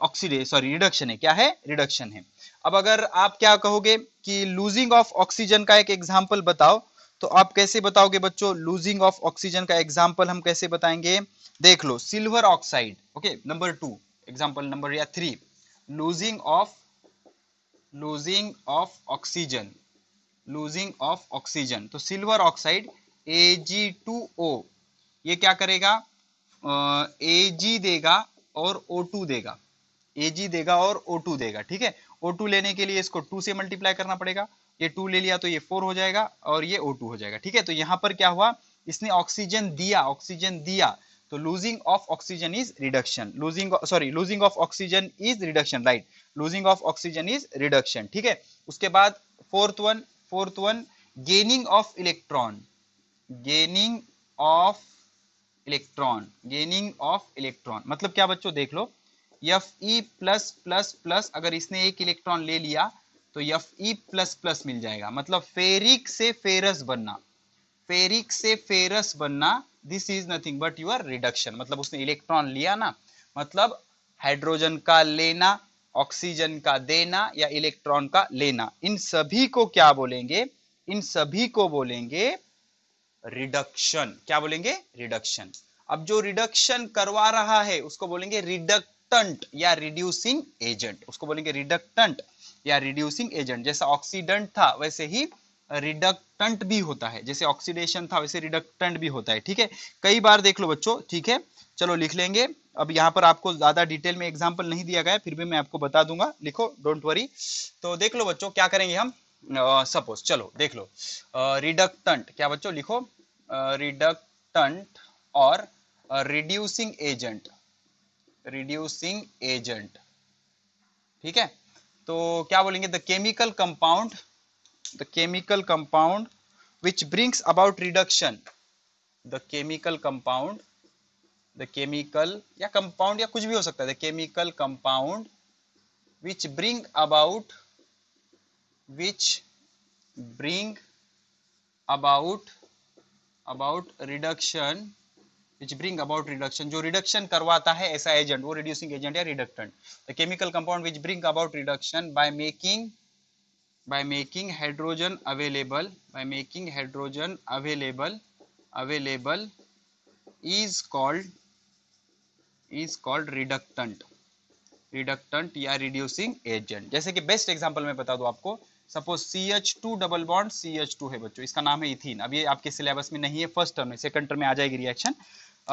ऑक्सीडे सॉरी रिडक्शन है क्या है रिडक्शन है अब अगर आप क्या कहोगे कि लूजिंग ऑफ ऑक्सीजन का एक एग्जाम्पल बताओ तो आप कैसे बताओगे बच्चों लूजिंग ऑफ ऑक्सीजन का एग्जाम्पल हम कैसे बताएंगे देख लो silver oxide okay number two example number या three losing of losing of oxygen losing of oxygen तो सिल्वर ऑक्साइड ए ये क्या करेगा ए देगा और O2 देगा ए देगा और O2 देगा ठीक है O2 लेने के लिए इसको 2 से मल्टीप्लाई करना पड़ेगा ये 2 ले लिया तो ये 4 हो जाएगा और ये O2 हो जाएगा ठीक है तो यहां पर क्या हुआ इसने ऑक्सीजन दिया ऑक्सीजन दिया तो losing of oxygen is reduction losing sorry losing of oxygen is reduction right losing of oxygen is reduction ठीक है उसके बाद fourth one fourth one gaining of electron gaining of electron gaining of electron मतलब क्या बच्चों देख लो F E plus plus plus अगर इसने एक इलेक्ट्रॉन ले लिया तो एफ ई प्लस प्लस मिल जाएगा मतलब फेरिक से फेरस बनना फेरिक से फेरस बनना this is nothing but your reduction मतलब उसने इलेक्ट्रॉन लिया ना मतलब हाइड्रोजन का लेना ऑक्सीजन का देना या इलेक्ट्रॉन का लेना इन सभी को क्या बोलेंगे इन सभी को बोलेंगे रिडक्शन क्या बोलेंगे रिडक्शन अब जो रिडक्शन करवा रहा है उसको बोलेंगे रिडक्टेंट या रिड्यूसिंग एजेंट उसको बोलेंगे रिडक्टेंट या रिड्यूसिंग एजेंट जैसा ऑक्सीडेंट था वैसे ही रिडक्टेंट भी होता है जैसे ऑक्सीडेशन था वैसे रिडक्टेंट भी होता है ठीक है कई बार देख लो बच्चों ठीक है चलो लिख लेंगे अब यहाँ पर आपको ज्यादा डिटेल में एग्जाम्पल नहीं दिया गया फिर भी मैं आपको बता दूंगा लिखो डोंट वरी तो देख लो बच्चों क्या करेंगे हम सपोज uh, चलो देख लो रिडक्टंट uh, क्या बच्चों लिखो रिडक्टंट और रिड्यूसिंग एजेंट रिड्यूसिंग एजेंट ठीक है तो क्या बोलेंगे the chemical compound the chemical compound which brings about reduction the chemical compound the chemical या कंपाउंड या कुछ भी हो सकता है the chemical compound which bring about which bring about about reduction which bring about reduction जो reduction करवाता है ऐसा एजेंट वो रिड्यूसिंग एजेंट या reductant the chemical compound which bring about reduction by making by making hydrogen available by making hydrogen available available is called is called reductant reductant या reducing agent जैसे कि best example मैं बता दूं आपको suppose C H two double bond C H two है बच्चों इसका नाम है इथिन अब ये आपके सिलेबस में नहीं है फर्स्ट टर्म में सेकंड टर्म में आ जाएगी रिएक्शन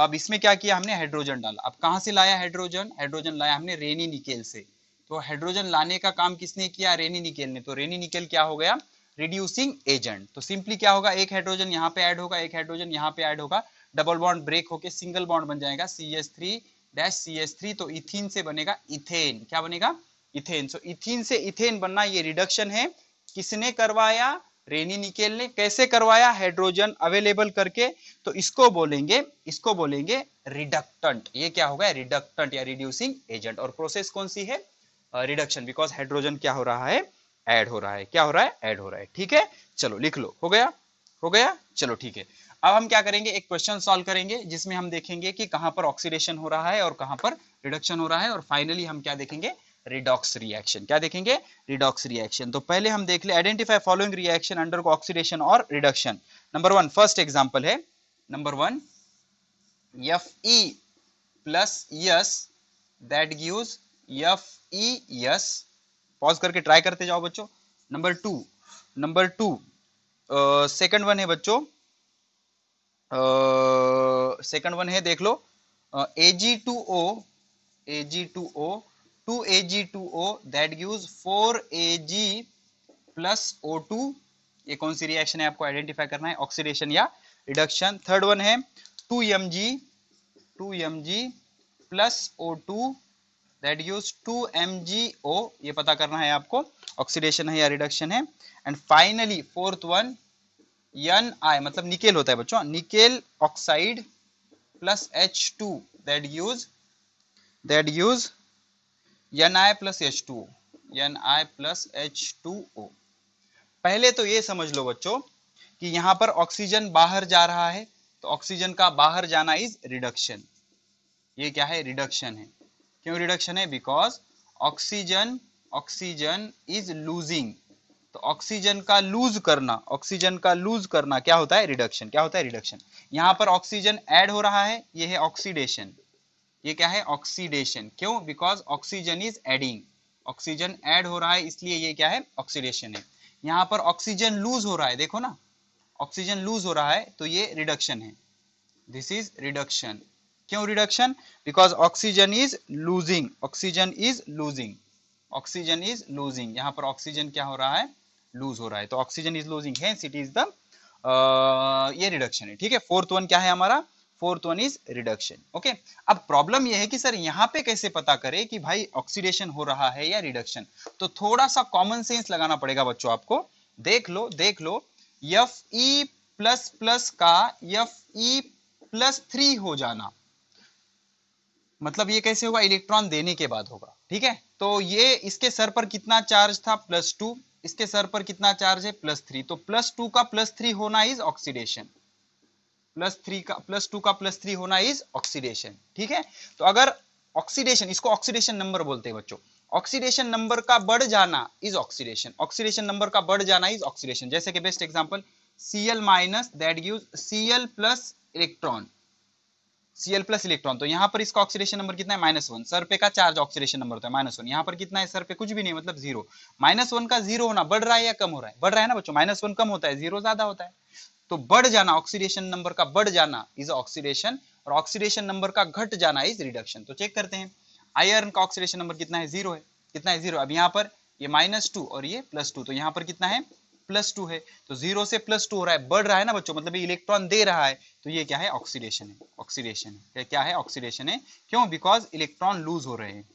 अब इसमें क्या किया हमने हाइड्रोजन डाला अब कहाँ से लाया हाइड्रोजन हाइड्रोजन लाया हमने रेनी निकेल से तो हाइड्रोजन लाने का काम किसने किया रेनी निकेल ने तो रेनी निकेल क्या हो गया रिड्यूसिंग एजेंट तो सिंपली क्या होगा एक हाइड्रोजन यहाँ पे ऐड होगा एक हाइड्रोजन यहाँ पे ऐड होगा डबल बॉन्ड ब्रेक होके सिंगल बॉन्ड बन जाएगा C S three dash C S three तो इथिन से बनेगा इथेन क्या बनेगा इथेन सो so, इथिन से इथेन बनना ये रिडक्शन है किसने करवाया रेनी निकेल ने कैसे करवाया हाइड्रोजन अवेलेबल करके तो इसको बोलेंगे इसको बोलेंगे रिडक्टेंट ये क्या होगा रिडक्टेंट या रिड्यूसिंग एजेंट और प्रोसेस कौन सी है रिडक्शन बिकॉज हाइड्रोजन क्या हो रहा है एड हो रहा है क्या हो रहा है एड हो रहा है ठीक है चलो लिख लो हो गया हो गया चलो ठीक है अब हम क्या करेंगे एक क्वेश्चन सॉल्व करेंगे जिसमें हम देखेंगे कि कहां पर ऑक्सीडेशन हो रहा है और कहां पर रिडक्शन हो रहा है और फाइनली हम क्या देखेंगे रिडॉक्स रिएक्शन क्या देखेंगे रिडॉक्स रिएक्शन तो पहले हम देख ले identify following reaction under oxidation और reduction number one first example है number one F E plus S that gives F E S pause करके ट्राई करते जाओ बच्चों number two number two second one है बच्चों सेकंड वन है देख लो A G two O A G two O two A G two O that gives four A G plus O two ये कौन सी रिएक्शन है आपको आइडेंटिफाई करना है ऑक्सीडेशन या रिडक्शन थर्ड वन है two M G two M G plus O two that gives two M G O ये पता करना है आपको ऑक्सीडेशन है या रिडक्शन है and finally fourth one N I मतलब निकेल होता है बच्चों nickel oxide plus H two that use that use N I plus H two O N I plus H two O पहले तो ये समझ लो बच्चों कि यहां पर ऑक्सीजन बाहर जा रहा है तो ऑक्सीजन का बाहर जाना इज रिडक्शन ये क्या है रिडक्शन है क्यों रिडक्शन है because oxygen oxygen is losing तो ऑक्सीजन का लूज करना ऑक्सीजन का लूज करना क्या होता है रिडक्शन क्या होता है रिडक्शन यहां पर ऑक्सीजन ऐड हो रहा है ये है ऑक्सीडेशन ये क्या है ऑक्सीडेशन क्यों because oxygen is adding oxygen add हो रहा है इसलिए ये क्या है ऑक्सीडेशन है यहाँ पर ऑक्सीजन लूज हो रहा है देखो ना ऑक्सीजन लूज हो रहा है तो ये रिडक्शन है दिस इज रिडक्शन क्यों reduction because oxygen is losing oxygen is losing oxygen is losing यहाँ पर ऑक्सीजन क्या हो रहा है लूज हो रहा है तो oxygen is losing hence it is the ये रिडक्शन है ठीक है फोर्थ वन क्या है हमारा fourth one is reduction okay अब प्रॉब्लम ये है कि सर यहाँ पे कैसे पता करें कि भाई ऑक्सीडेशन हो रहा है या रिडक्शन तो थोड़ा सा कॉमन सेंस लगाना पड़ेगा बच्चों आपको देख लो देख लो यफ ई प्लस प्लस का यफ ई प्लस थ्री हो जाना मतलब ये कैसे होगा इलेक्ट्रॉन देने के बाद होगा ठीक है तो ये इसके सर पर कितना चार्ज था प्लस टू इसके सर पर कितना चार्ज है प्लस थ्री तो प्लस टू का प्लस थ्री होना इज ऑक्सीडेशन प्लस थ्री का प्लस टू का प्लस थ्री होना इज ऑक्सीडेशन ठीक है तो अगर ऑक्सीडेशन इसको ऑक्सीडेशन नंबर बोलते हैं बच्चों ऑक्सीडेशन नंबर का बढ़ जाना इज ऑक्सीडेशन ऑक्सीडेशन नंबर का बढ़ जाना इज ऑक्सीडेशन जैसे कि best example Cl minus that gives Cl plus electron CL plus electron तो यहाँ पर इसका ऑक्सीडेशन नंबर कितना है माइनस वन सर पे का चार्ज ऑक्सीडेशन नंबर होता है माइनस वन यहाँ पर कितना है सर पे कुछ भी नहीं मतलब जीरो माइनस वन का जीरो होना बढ़ रहा है या कम हो रहा है बढ़ रहा है ना बच्चों माइनस वन कम होता है जीरो ज्यादा होता है तो बढ़ जाना ऑक्सीडेशन नंबर का बढ़ जाना इज ऑक्सीडेशन और ऑक्सीडेशन नंबर का घट जाना इज रिडक्शन तो चेक करते हैं आयरन का ऑक्सीडेशन नंबर कितना है जीरो है कितना है जीरो अब यहाँ पर ये माइनस टू और ये प्लस टू तो यहाँ पर कितना है प्लस टू है तो जीरो से प्लस टू हो रहा है बढ़ रहा है ना बच्चों मतलब इलेक्ट्रॉन दे रहा है तो ये क्या है ऑक्सीडेशन है ऑक्सीडेशन है क्या है ऑक्सीडेशन है क्यों बिकॉज इलेक्ट्रॉन लूज हो रहे हैं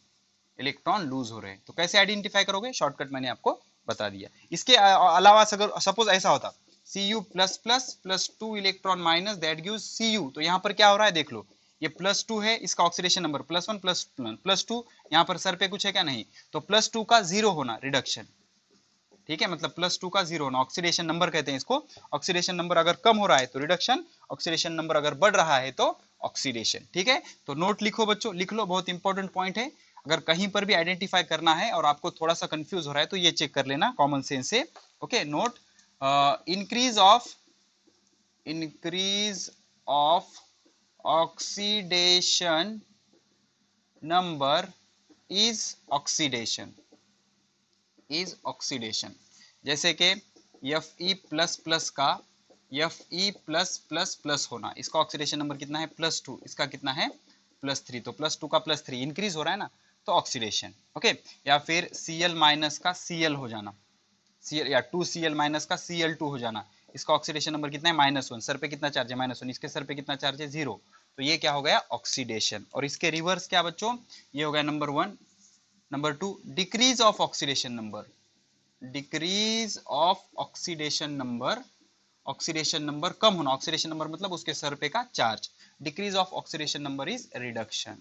इलेक्ट्रॉन लूज हो रहे हैं तो कैसे आइडेंटिफाई करोगे शॉर्टकट मैंने आपको बता दिया इसके अलावा अगर सपोज ऐसा होता C U plus plus plus two electron minus that give C U तो यहाँ पर क्या हो रहा है देख लो ये प्लस टू है इसका oxidation number plus one plus plus two यहाँ पर सर पे कुछ है क्या नहीं तो प्लस टू का जीरो होना रिडक्शन ठीक है मतलब प्लस टू का जीरो होना ऑक्सीडेशन नंबर कहते हैं इसको ऑक्सीडेशन नंबर अगर कम हो रहा है तो रिडक्शन ऑक्सीडेशन नंबर अगर बढ़ रहा है तो ऑक्सीडेशन ठीक है तो नोट लिखो बच्चों लिख लो बहुत इंपॉर्टेंट पॉइंट है अगर कहीं पर भी आइडेंटिफाई करना है और आपको थोड़ा सा कंफ्यूज हो रहा है तो ये चेक कर लेना कॉमन सेंस से okay note increase of increase of oxidation number is oxidation is oxidation जैसे कि एफ ई प्लस प्लस का F E plus plus plus होना इसका ऑक्सीडेशन नंबर कितना है प्लस टू इसका कितना है प्लस थ्री तो प्लस टू का प्लस थ्री इंक्रीज हो रहा है ना तो ऑक्सीडेशन ओके या फिर सी एल माइनस का सी एल हो जाना सी एल या टू सी एल माइनस का सी एल टू हो जाना इसका ऑक्सीडेशन नंबर कितना है माइनस वन सर पे कितना चार्ज है माइनस वन इसके सर पे कितना चार्ज है जीरो तो ये क्या हो गया ऑक्सीडेशन और इसके रिवर्स क्या बच्चों ये हो गया number one number 2 decrease of oxidation number decrease of oxidation number oxidation number कम होना ऑक्सीडेशन नंबर मतलब उसके सर पे का charge decrease of oxidation number is reduction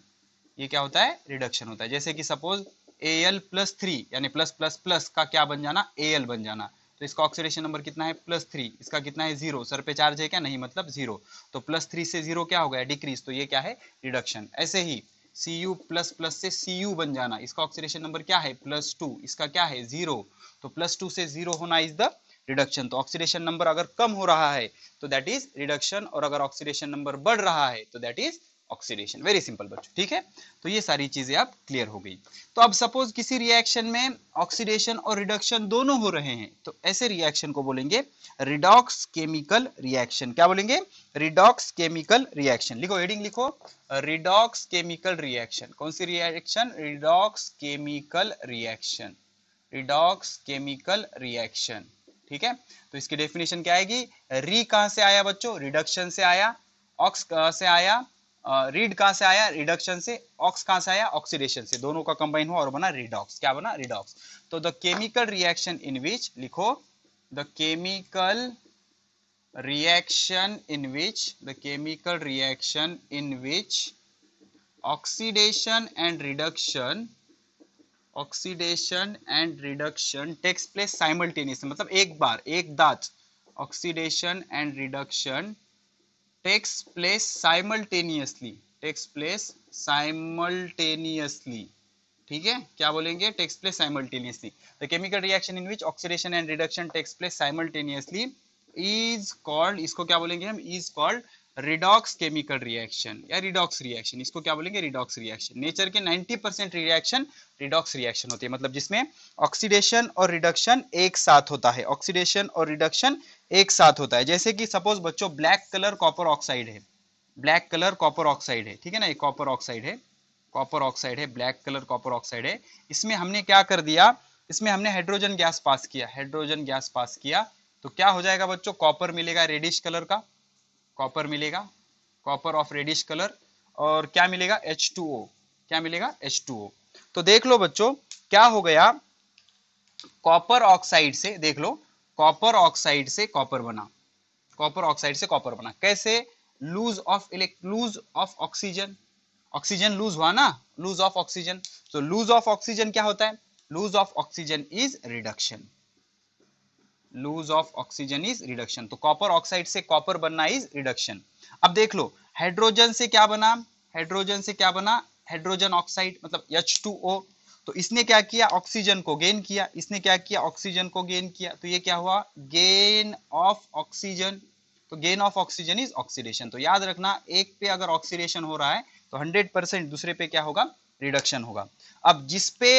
ये क्या होता है रिडक्शन होता है जैसे कि suppose A L plus three यानी प्लस प्लस प्लस का क्या बन जाना ए एल बन जाना तो इसका ऑक्सीडेशन नंबर कितना है प्लस थ्री इसका कितना है जीरो सर पे चार्ज है क्या नहीं मतलब जीरो तो प्लस थ्री से जीरो क्या हो गया डिक्रीज तो ये क्या है रिडक्शन ऐसे ही सी यू प्लस प्लस से सी यू बन जाना इसका ऑक्सीडेशन नंबर क्या है प्लस टू इसका क्या है जीरो तो प्लस टू से जीरो होना इज द रिडक्शन तो ऑक्सीडेशन नंबर अगर कम हो रहा है तो दैट इज रिडक्शन और अगर ऑक्सीडेशन नंबर बढ़ रहा है तो that is oxidation very simple बच्चों ठीक है तो ये सारी चीजें आप क्लियर हो गई तो अब सपोज किसी रिएक्शन में ऑक्सीडेशन और रिडक्शन दोनों हो रहे हैं तो ऐसे रिएक्शन को बोलेंगे रिडॉक्स केमिकल रिएक्शन क्या बोलेंगे रिडॉक्स केमिकल रिएक्शन लिखो हेडिंग लिखो रिडॉक्स केमिकल रिएक्शन कौन सी reaction redox chemical reaction redox chemical reaction ठीक है तो इसकी डेफिनेशन क्या आएगी री कहां से आया बच्चों रिडक्शन से आया ऑक्स से आया रीड कहां से आया रिडक्शन से ऑक्स कहां से आया ऑक्सीडेशन से दोनों का कंबाइन हुआ और बना रिडॉक्स क्या बना रिडॉक्स तो the chemical reaction in which लिखो the chemical reaction in which the chemical reaction in which oxidation and reduction oxidation and reduction takes place simultaneously मतलब एक बार एक दाच oxidation and reduction takes place simultaneously takes place simultaneously ठीक है क्या बोलेंगे takes place simultaneously the chemical reaction in which oxidation and reduction takes place simultaneously is called इसको क्या बोलेंगे हम is called redox chemical reaction या रिडॉक्स रिएक्शन इसको क्या बोलेंगे रिडॉक्स रिएक्शन नेचर के 90 परसेंट रिएक्शन रिडॉक्स रिएक्शन होती है मतलब जिसमें ऑक्सीडेशन और रिडक्शन एक साथ होता है ऑक्सीडेशन और रिडक्शन एक साथ होता है जैसे कि सपोज बच्चों ब्लैक कलर कॉपर ऑक्साइड है ब्लैक कलर कॉपर ऑक्साइड है ठीक है ना ये कॉपर ऑक्साइड है कॉपर ऑक्साइड है ब्लैक कलर कॉपर ऑक्साइड है इसमें हमने क्या कर दिया इसमें हमने हाइड्रोजन गैस पास किया हाइड्रोजन गैस पास किया तो क्या हो जाएगा बच्चों कॉपर मिलेगा रेडिश कलर का कॉपर मिलेगा कॉपर ऑफ रेडिश कलर और क्या मिलेगा एच क्या मिलेगा एच तो देख लो बच्चों क्या हो गया कॉपर ऑक्साइड से देख लो कॉपर ऑक्साइड से कॉपर बना कॉपर ऑक्साइड से कॉपर बना कैसे lose of elect lose of oxygen oxygen lose हुआ ना लूज ऑफ ऑक्सीजन तो लूज ऑफ ऑक्सीजन क्या होता है lose of oxygen is reduction lose of oxygen is reduction तो कॉपर ऑक्साइड से कॉपर बनना इज रिडक्शन अब देख लो हाइड्रोजन से क्या बना हाइड्रोजन से क्या बना हाइड्रोजन ऑक्साइड मतलब H2O तो इसने क्या किया ऑक्सीजन को गेन किया इसने क्या किया ऑक्सीजन को गेन किया तो ये क्या हुआ गेन ऑफ ऑक्सीजन तो gain of oxygen is oxidation तो याद रखना एक पे अगर ऑक्सीडेशन हो रहा है तो 100 परसेंट दूसरे पे क्या होगा रिडक्शन होगा अब जिस पे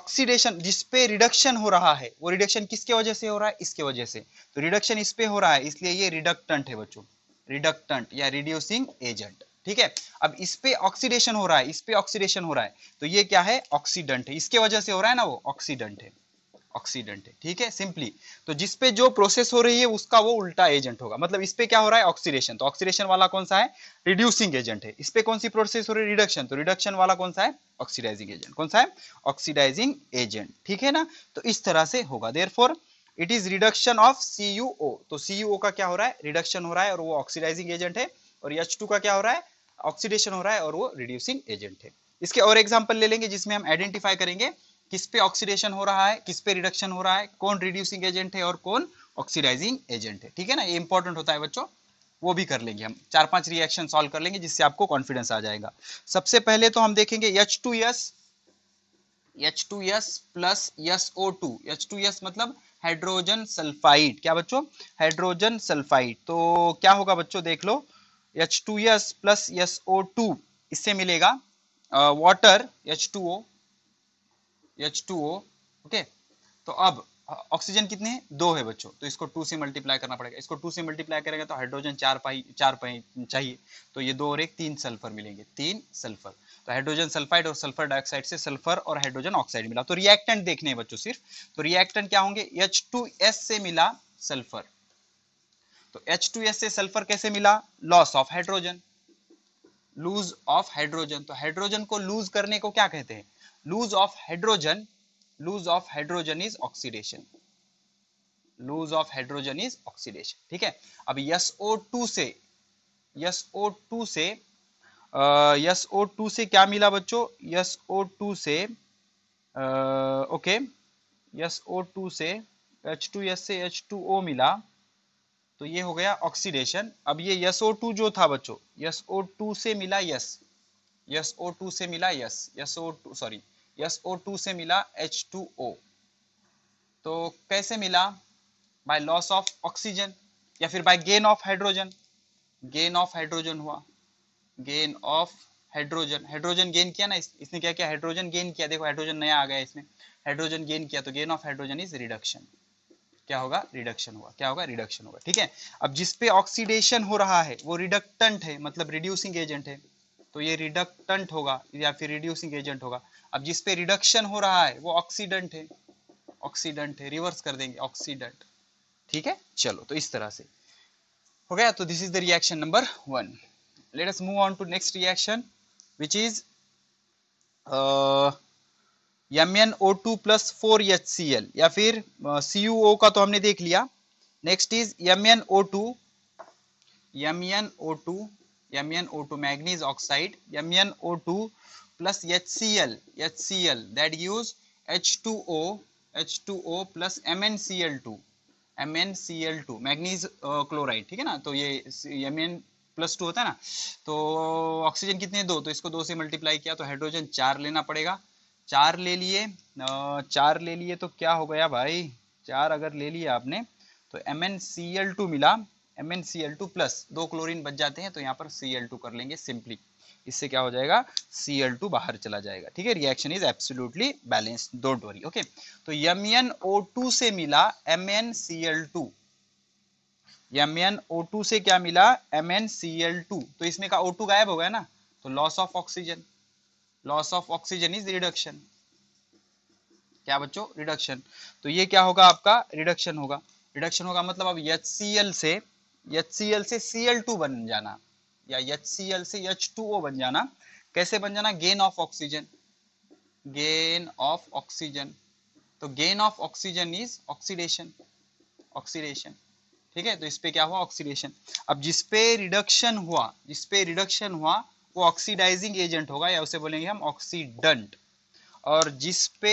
ऑक्सीडेशन जिस पे रिडक्शन हो रहा है वो रिडक्शन किसके वजह से हो रहा है इसके वजह से तो रिडक्शन इस पे हो रहा है इसलिए ये रिडक्टेंट है बच्चों रिडक्टेंट या रिड्यूसिंग एजेंट ठीक है अब इस पे ऑक्सीडेशन हो रहा है इस पे ऑक्सीडेशन हो रहा है तो ये क्या है ऑक्सीडेंट है इसके वजह से हो रहा है ना वो ऑक्सीडेंट है ऑक्सीडेंट है ठीक है सिंपली तो जिसपे जो प्रोसेस हो रही है उसका वो उल्टा एजेंट होगा मतलब इस पे क्या हो रहा है ऑक्सीडेशन तो ऑक्सीडेशन वाला कौन सा है रिड्यूसिंग एजेंट है इस पे कौन सी प्रोसेस हो रही है रिडक्शन तो रिडक्शन वाला कौन सा है ऑक्सीडाइजिंग एजेंट कौन सा है ऑक्सीडाइजिंग एजेंट ठीक है ना तो इस तरह से होगा therefore it is reduction of CUO तो सीयूओ का क्या हो रहा है रिडक्शन हो रहा है और वो ऑक्सीडाइजिंग एजेंट है और H2 का क्या हो रहा है ऑक्सीडेशन हो रहा है और वो रिड्यूसिंग एजेंट है इसके और एग्जाम्पल ले लेंगे जिसमें हम आइडेंटिफाई करेंगे किस पे ऑक्सीडेशन हो रहा है किस पे रिडक्शन हो रहा है कौन रिड्यूसिंग एजेंट है और कौन ऑक्सीडाइजिंग एजेंट है ठीक है ना ये इंपॉर्टेंट होता है बच्चों वो भी कर लेंगे हम चार पांच रिएक्शन सॉल्व कर लेंगे जिससे आपको कॉन्फिडेंस आ जाएगा सबसे पहले तो हम देखेंगे H two S H two S plus S O two H two S मतलब हाइड्रोजन सल्फाइड क्या बच्चों हाइड्रोजन सल्फाइड तो क्या होगा बच्चों देख लो H two S plus S O two इससे मिलेगा water H two O H two O okay तो अब ऑक्सीजन uh, कितने दो है बच्चों तो इसको टू से मल्टीप्लाई करना पड़ेगा इसको टू से मल्टीप्लाई करेगा तो हाइड्रोजन चार पाई चार पाई चाहिए तो ये दो और एक तीन सल्फर मिलेंगे तीन सल्फर तो हाइड्रोजन सल्फाइड और सल्फर डाइऑक्साइड से सल्फर और हाइड्रोजन ऑक्साइड मिला तो रिएक्टेंट देखने हैं बच्चों सिर्फ तो रिएक्टेंट क्या होंगे एच से मिला सल्फर तो H2S से सल्फर कैसे मिला loss of hydrogen lose of hydrogen तो हाइड्रोजन को लूज करने को क्या कहते हैं lose of hydrogen lose of hydrogen is oxidation lose of hydrogen is oxidation ठीक है अब SO2 से SO2 से SO2 से क्या मिला बच्चों SO2 से ओके यस okay, SO2 से H2S से H2O मिला तो ये हो गया ऑक्सीडेशन अब ये यस टू जो था बच्चों टू से मिला यस यस टू से मिला S two sorry S two से मिला एच टू ओ तो कैसे मिला बाय लॉस ऑफ ऑक्सीजन या फिर by gain of hydrogen gain of hydrogen हुआ gain of hydrogen hydrogen gain किया ना इस, इसने क्या किया हाइड्रोजन गेन किया देखो हाइड्रोजन नया आ गया इसमें हाइड्रोजन गेन किया तो gain of hydrogen is reduction क्या होगा रिडक्शन होगा क्या होगा रिडक्शन होगा ठीक है अब जिस पे ऑक्सीडेशन हो रहा है वो रिडक्टेंट है मतलब रिड्यूसिंग एजेंट है तो ये रिडक्टेंट होगा या फिर रिड्यूसिंग एजेंट होगा अब जिस पे रिडक्शन हो रहा है वो ऑक्सीडेंट है ऑक्सीडेंट है रिवर्स कर देंगे ऑक्सीडेंट ठीक है चलो तो इस तरह से हो गया तो this is the reaction number one let us move on to next reaction which is M N O two plus four H C L या फिर सी यू ओ का तो हमने देख लिया next is M N O two M N O two M N O two manganese oxide M N O two plus H C L H C L that gives H two O H two O plus M N C L two M N C L two manganese chloride ठीक है ना तो ये M N plus two होता है ना तो oxygen कितने दो तो इसको दो से मल्टीप्लाई किया तो हाइड्रोजन चार लेना पड़ेगा चार ले लिए चार ले लिए तो क्या हो गया भाई चार अगर ले लिया आपने तो M N C L two मिला M N C L two plus दो क्लोरीन बच जाते हैं तो यहाँ पर सी एल टू कर लेंगे सिंपली इससे क्या हो जाएगा सी एल टू बाहर चला जाएगा ठीक है reaction is absolutely balance don't worry okay तो एम एन ओ टू से मिला M N C L two M N O two से क्या मिला M N C L two तो इसमें का ओ टू गायब हो गया ना तो loss of oxygen loss of oxygen is reduction क्या बच्चों रिडक्शन तो ये क्या होगा आपका रिडक्शन होगा रिडक्शन होगा मतलब अब एच से एच से Cl2 बन जाना या एच से H2O बन जाना कैसे बन जाना gain of oxygen gain of oxygen तो gain of oxygen is oxidation oxidation ठीक है तो इस पे क्या हुआ ऑक्सीडेशन अब जिसपे रिडक्शन हुआ जिसपे रिडक्शन हुआ वो ऑक्सीडाइजिंग एजेंट होगा या उसे बोलेंगे हम ऑक्सीडेंट और जिस पे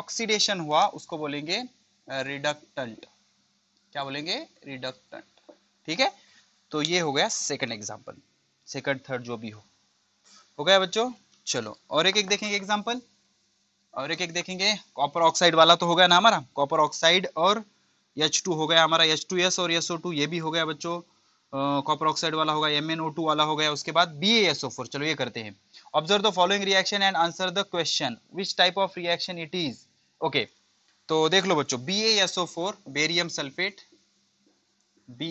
ऑक्सीडेशन हुआ उसको बोलेंगे रिडक्टेंट क्या बोलेंगे रिडक्टेंट ठीक है तो ये हो गया सेकंड एग्जांपल सेकंड थर्ड जो भी हो हो गया बच्चों चलो और एक एक देखेंगे एग्जांपल और एक एक देखेंगे कॉपर ऑक्साइड वाला तो हो गया ना हमारा कॉपर ऑक्साइड और H2 हो गया हमारा H2S और SO2 ये भी हो गया बच्चों कॉपर ऑक्साइड वाला होगा एम वाला हो गया उसके बाद बी चलो ये करते हैं observe the following reaction and answer the question which type of reaction it is okay तो देख लो बच्चों B barium sulphate B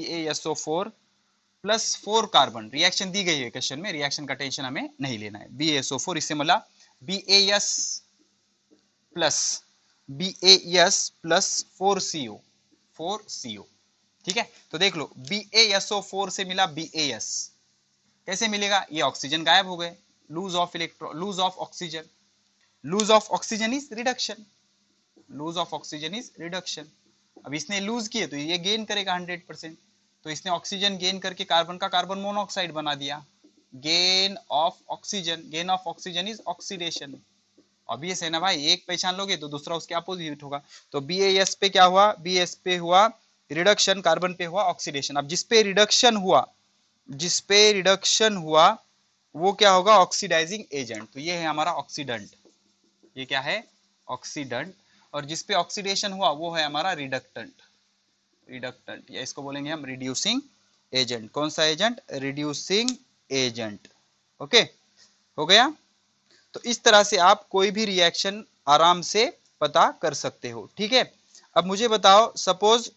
plus four carbon reaction दी गई है क्वेश्चन में रिएक्शन का टेंशन हमें नहीं लेना है बी इससे मिला B plus B plus four CO four CO ठीक है तो देख लो बी BaSO4 से मिला BaS कैसे मिलेगा ये ऑक्सीजन गायब हो गए lose of electro lose of oxygen lose of oxygen is reduction lose of oxygen is reduction अब इसने लूज किए तो ये गेन करेगा हंड्रेड परसेंट तो इसने ऑक्सीजन गेन करके कार्बन का कार्बन मोनोऑक्साइड बना दिया gain of oxygen gain of oxygen is oxidation obvious है ना भाई एक पहचान लोगे तो दूसरा उसके अपोजिट होगा तो बी एस पे क्या हुआ बी एस पे हुआ रिडक्शन कार्बन पे हुआ ऑक्सीडेशन अब जिसपे रिडक्शन हुआ जिसपे रिडक्शन हुआ वो क्या होगा ऑक्सीडाइजिंग एजेंट तो ये है हमारा ऑक्सीडेंट ये क्या है ऑक्सीडेंट और जिसपे ऑक्सीडेशन हुआ वो है हमारा रिडक्टेंट रिडक्टेंट या इसको बोलेंगे हम रिड्यूसिंग एजेंट कौन सा एजेंट रिड्यूसिंग एजेंट ओके हो गया तो इस तरह से आप कोई भी रिएक्शन आराम से पता कर सकते हो ठीक है अब मुझे बताओ सपोज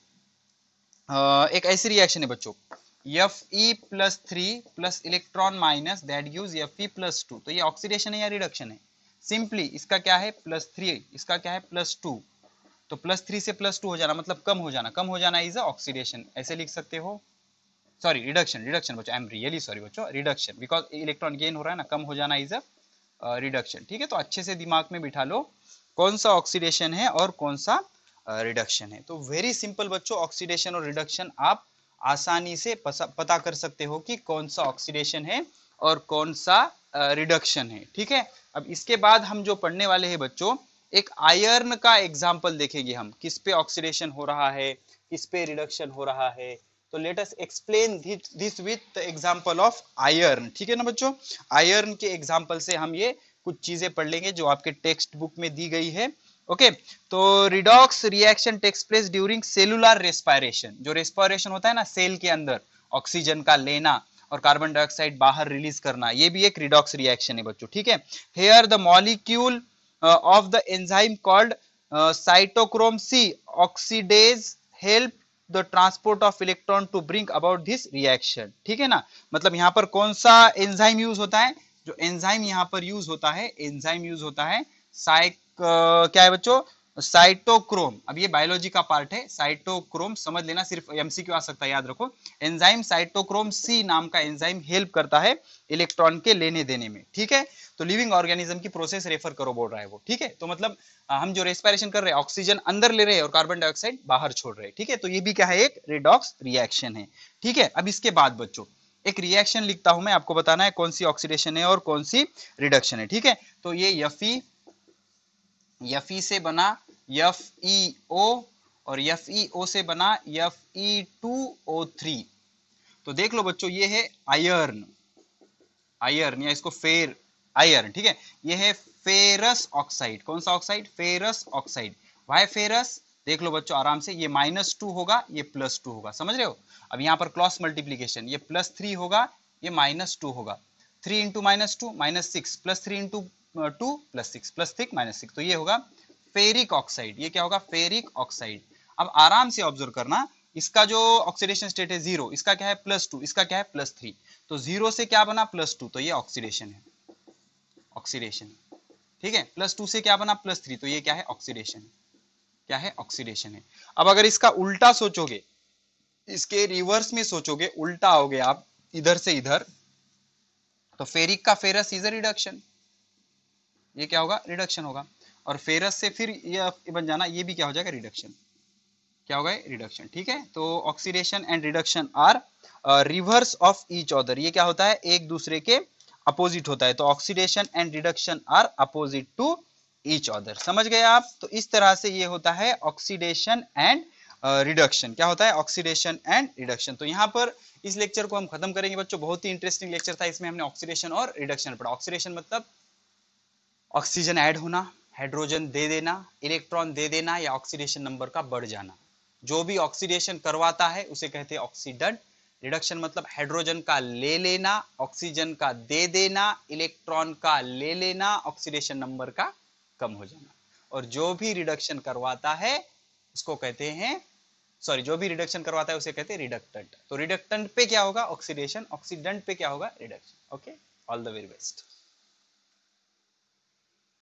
एक ऐसी रिएक्शन है बच्चों F E plus three plus electron minus that gives F E plus two तो ये ऑक्सीडेशन है या रिडक्शन है सिंपली इसका क्या है प्लस थ्री इसका क्या है प्लस टू तो प्लस थ्री से प्लस टू हो जाना मतलब कम हो जाना कम हो जाना इज ऑक्सीडेशन ऐसे लिख सकते हो सॉरी रिडक्शन रिडक्शन बच्चों आई एम रियली सॉरी बच्चों रिडक्शन बिकॉज इलेक्ट्रॉन गेन हो रहा है ना कम हो जाना इज अ रिडक्शन ठीक है तो अच्छे से दिमाग में बिठा लो कौन सा ऑक्सीडेशन है और कौन सा रिडक्शन है तो वेरी सिंपल बच्चों ऑक्सीडेशन और रिडक्शन आप आसानी से पता कर सकते हो कि कौन सा ऑक्सीडेशन है और कौन सा रिडक्शन है ठीक है अब इसके बाद हम जो पढ़ने वाले हैं बच्चों एक आयर्न का एग्जाम्पल देखेंगे हम किस पे ऑक्सीडेशन हो रहा है किस पे रिडक्शन हो रहा है तो let us explain this with example of iron ठीक है ना बच्चों आयर्न के एग्जाम्पल से हम ये कुछ चीजें पढ़ लेंगे जो आपके टेक्स्ट बुक में दी गई है ओके तो redox reaction takes place during cellular respiration जो रेस्पायरेशन होता है ना सेल के अंदर ऑक्सीजन का लेना और कार्बन डाइऑक्साइड बाहर रिलीज करना ये भी एक रिडॉक्स रिएक्शन है बच्चों ठीक है here the molecule of the enzyme called cytochrome C oxidase help the transport of electron to bring about this reaction ठीक है ना मतलब यहाँ पर कौन सा एंजाइम यूज होता है जो एंजाइम यहाँ पर यूज होता है एंजाइम यूज होता है साइक क्या है बच्चों साइटोक्रोम अब ये बायोलॉजी का पार्ट है साइटोक्रोम समझ लेना सिर्फ एमसीक्यू आ सकता है याद रखो एंजाइम साइटोक्रोम सी नाम का एंजाइम हेल्प करता है इलेक्ट्रॉन के लेने देने में ठीक है तो लिविंग ऑर्गेनिज्म की प्रोसेस रेफर करो बोल रहा है वो ठीक है तो मतलब हम जो रेस्पायरेशन कर रहे हैं ऑक्सीजन अंदर ले रहे हैं और कार्बन डाइऑक्साइड बाहर छोड़ रहे हैं ठीक है तो ये भी क्या है एक रिडॉक्स रिएक्शन है ठीक है अब इसके बाद बच्चों एक रिएक्शन लिखता हूं मैं आपको बताना है कौन सी ऑक्सीडेशन है और कौन सी रिडक्शन है ठीक है तो ये यफी यफ ई से बना यफ ई ओ और यफ ई ओ से बना F E two O three तो देख लो बच्चों ये है आयर्न आयर्न या इसको फेर आयर्न ठीक है ये है फेरस ऑक्साइड कौन सा oxide ferrous oxide why ferrous देख लो बच्चों आराम से ये माइनस टू होगा ये प्लस टू होगा समझ रहे हो अब यहां पर क्रॉस मल्टीप्लीकेशन ये प्लस थ्री होगा ये माइनस टू होगा three into minus two minus six plus three into two plus six plus thick minus six तो ये होगा फेरिक ऑक्साइड ये क्या होगा फेरिक ऑक्साइड अब आराम से ऑब्जर्व करना इसका जो ऑक्सीडेशन स्टेट है जीरो इसका क्या है प्लस टू इसका क्या है प्लस थ्री तो जीरो से क्या बना प्लस टू तो ये ऑक्सीडेशन है ऑक्सीडेशन ठीक है प्लस टू से क्या बना प्लस थ्री तो ये क्या है ऑक्सीडेशन क्या है ऑक्सीडेशन है अब अगर इसका उल्टा सोचोगे इसके रिवर्स में सोचोगे उल्टा आओगे आप इधर से इधर तो फेरिक का फेरस इज अ रिडक्शन ये क्या होगा रिडक्शन होगा और फेरस से फिर ये बन जाना ये भी क्या हो जाएगा रिडक्शन क्या होगा रिडक्शन ठीक है तो oxidation and reduction are reverse of each other ये क्या होता है एक दूसरे के अपोजिट होता है तो oxidation and reduction are opposite to each other समझ गए आप तो इस तरह से ये होता है ऑक्सीडेशन एंड रिडक्शन क्या होता है ऑक्सीडेशन एंड रिडक्शन तो यहाँ पर इस लेक्चर को हम खत्म करेंगे बच्चों बहुत ही इंटरेस्टिंग लेक्चर था इसमें हमने ऑक्सीडेशन और रिडक्शन पढ़ा ऑक्सीडेशन मतलब ऑक्सीजन ऐड होना हाइड्रोजन दे देना इलेक्ट्रॉन दे देना या ऑक्सीडेशन नंबर का बढ़ जाना जो भी ऑक्सीडेशन करवाता है उसे कहते हैं ऑक्सीडेंट रिडक्शन मतलब हाइड्रोजन का ले लेना ऑक्सीजन का दे देना इलेक्ट्रॉन का ले लेना ऑक्सीडेशन नंबर का कम हो जाना और जो भी रिडक्शन करवाता है उसको कहते हैं सॉरी जो भी रिडक्शन करवाता है उसे कहते हैं रिडक्टेंट तो रिडक्टेंट पे क्या होगा ऑक्सीडेशन ऑक्सीडेंट पे क्या होगा reduction okay all the very best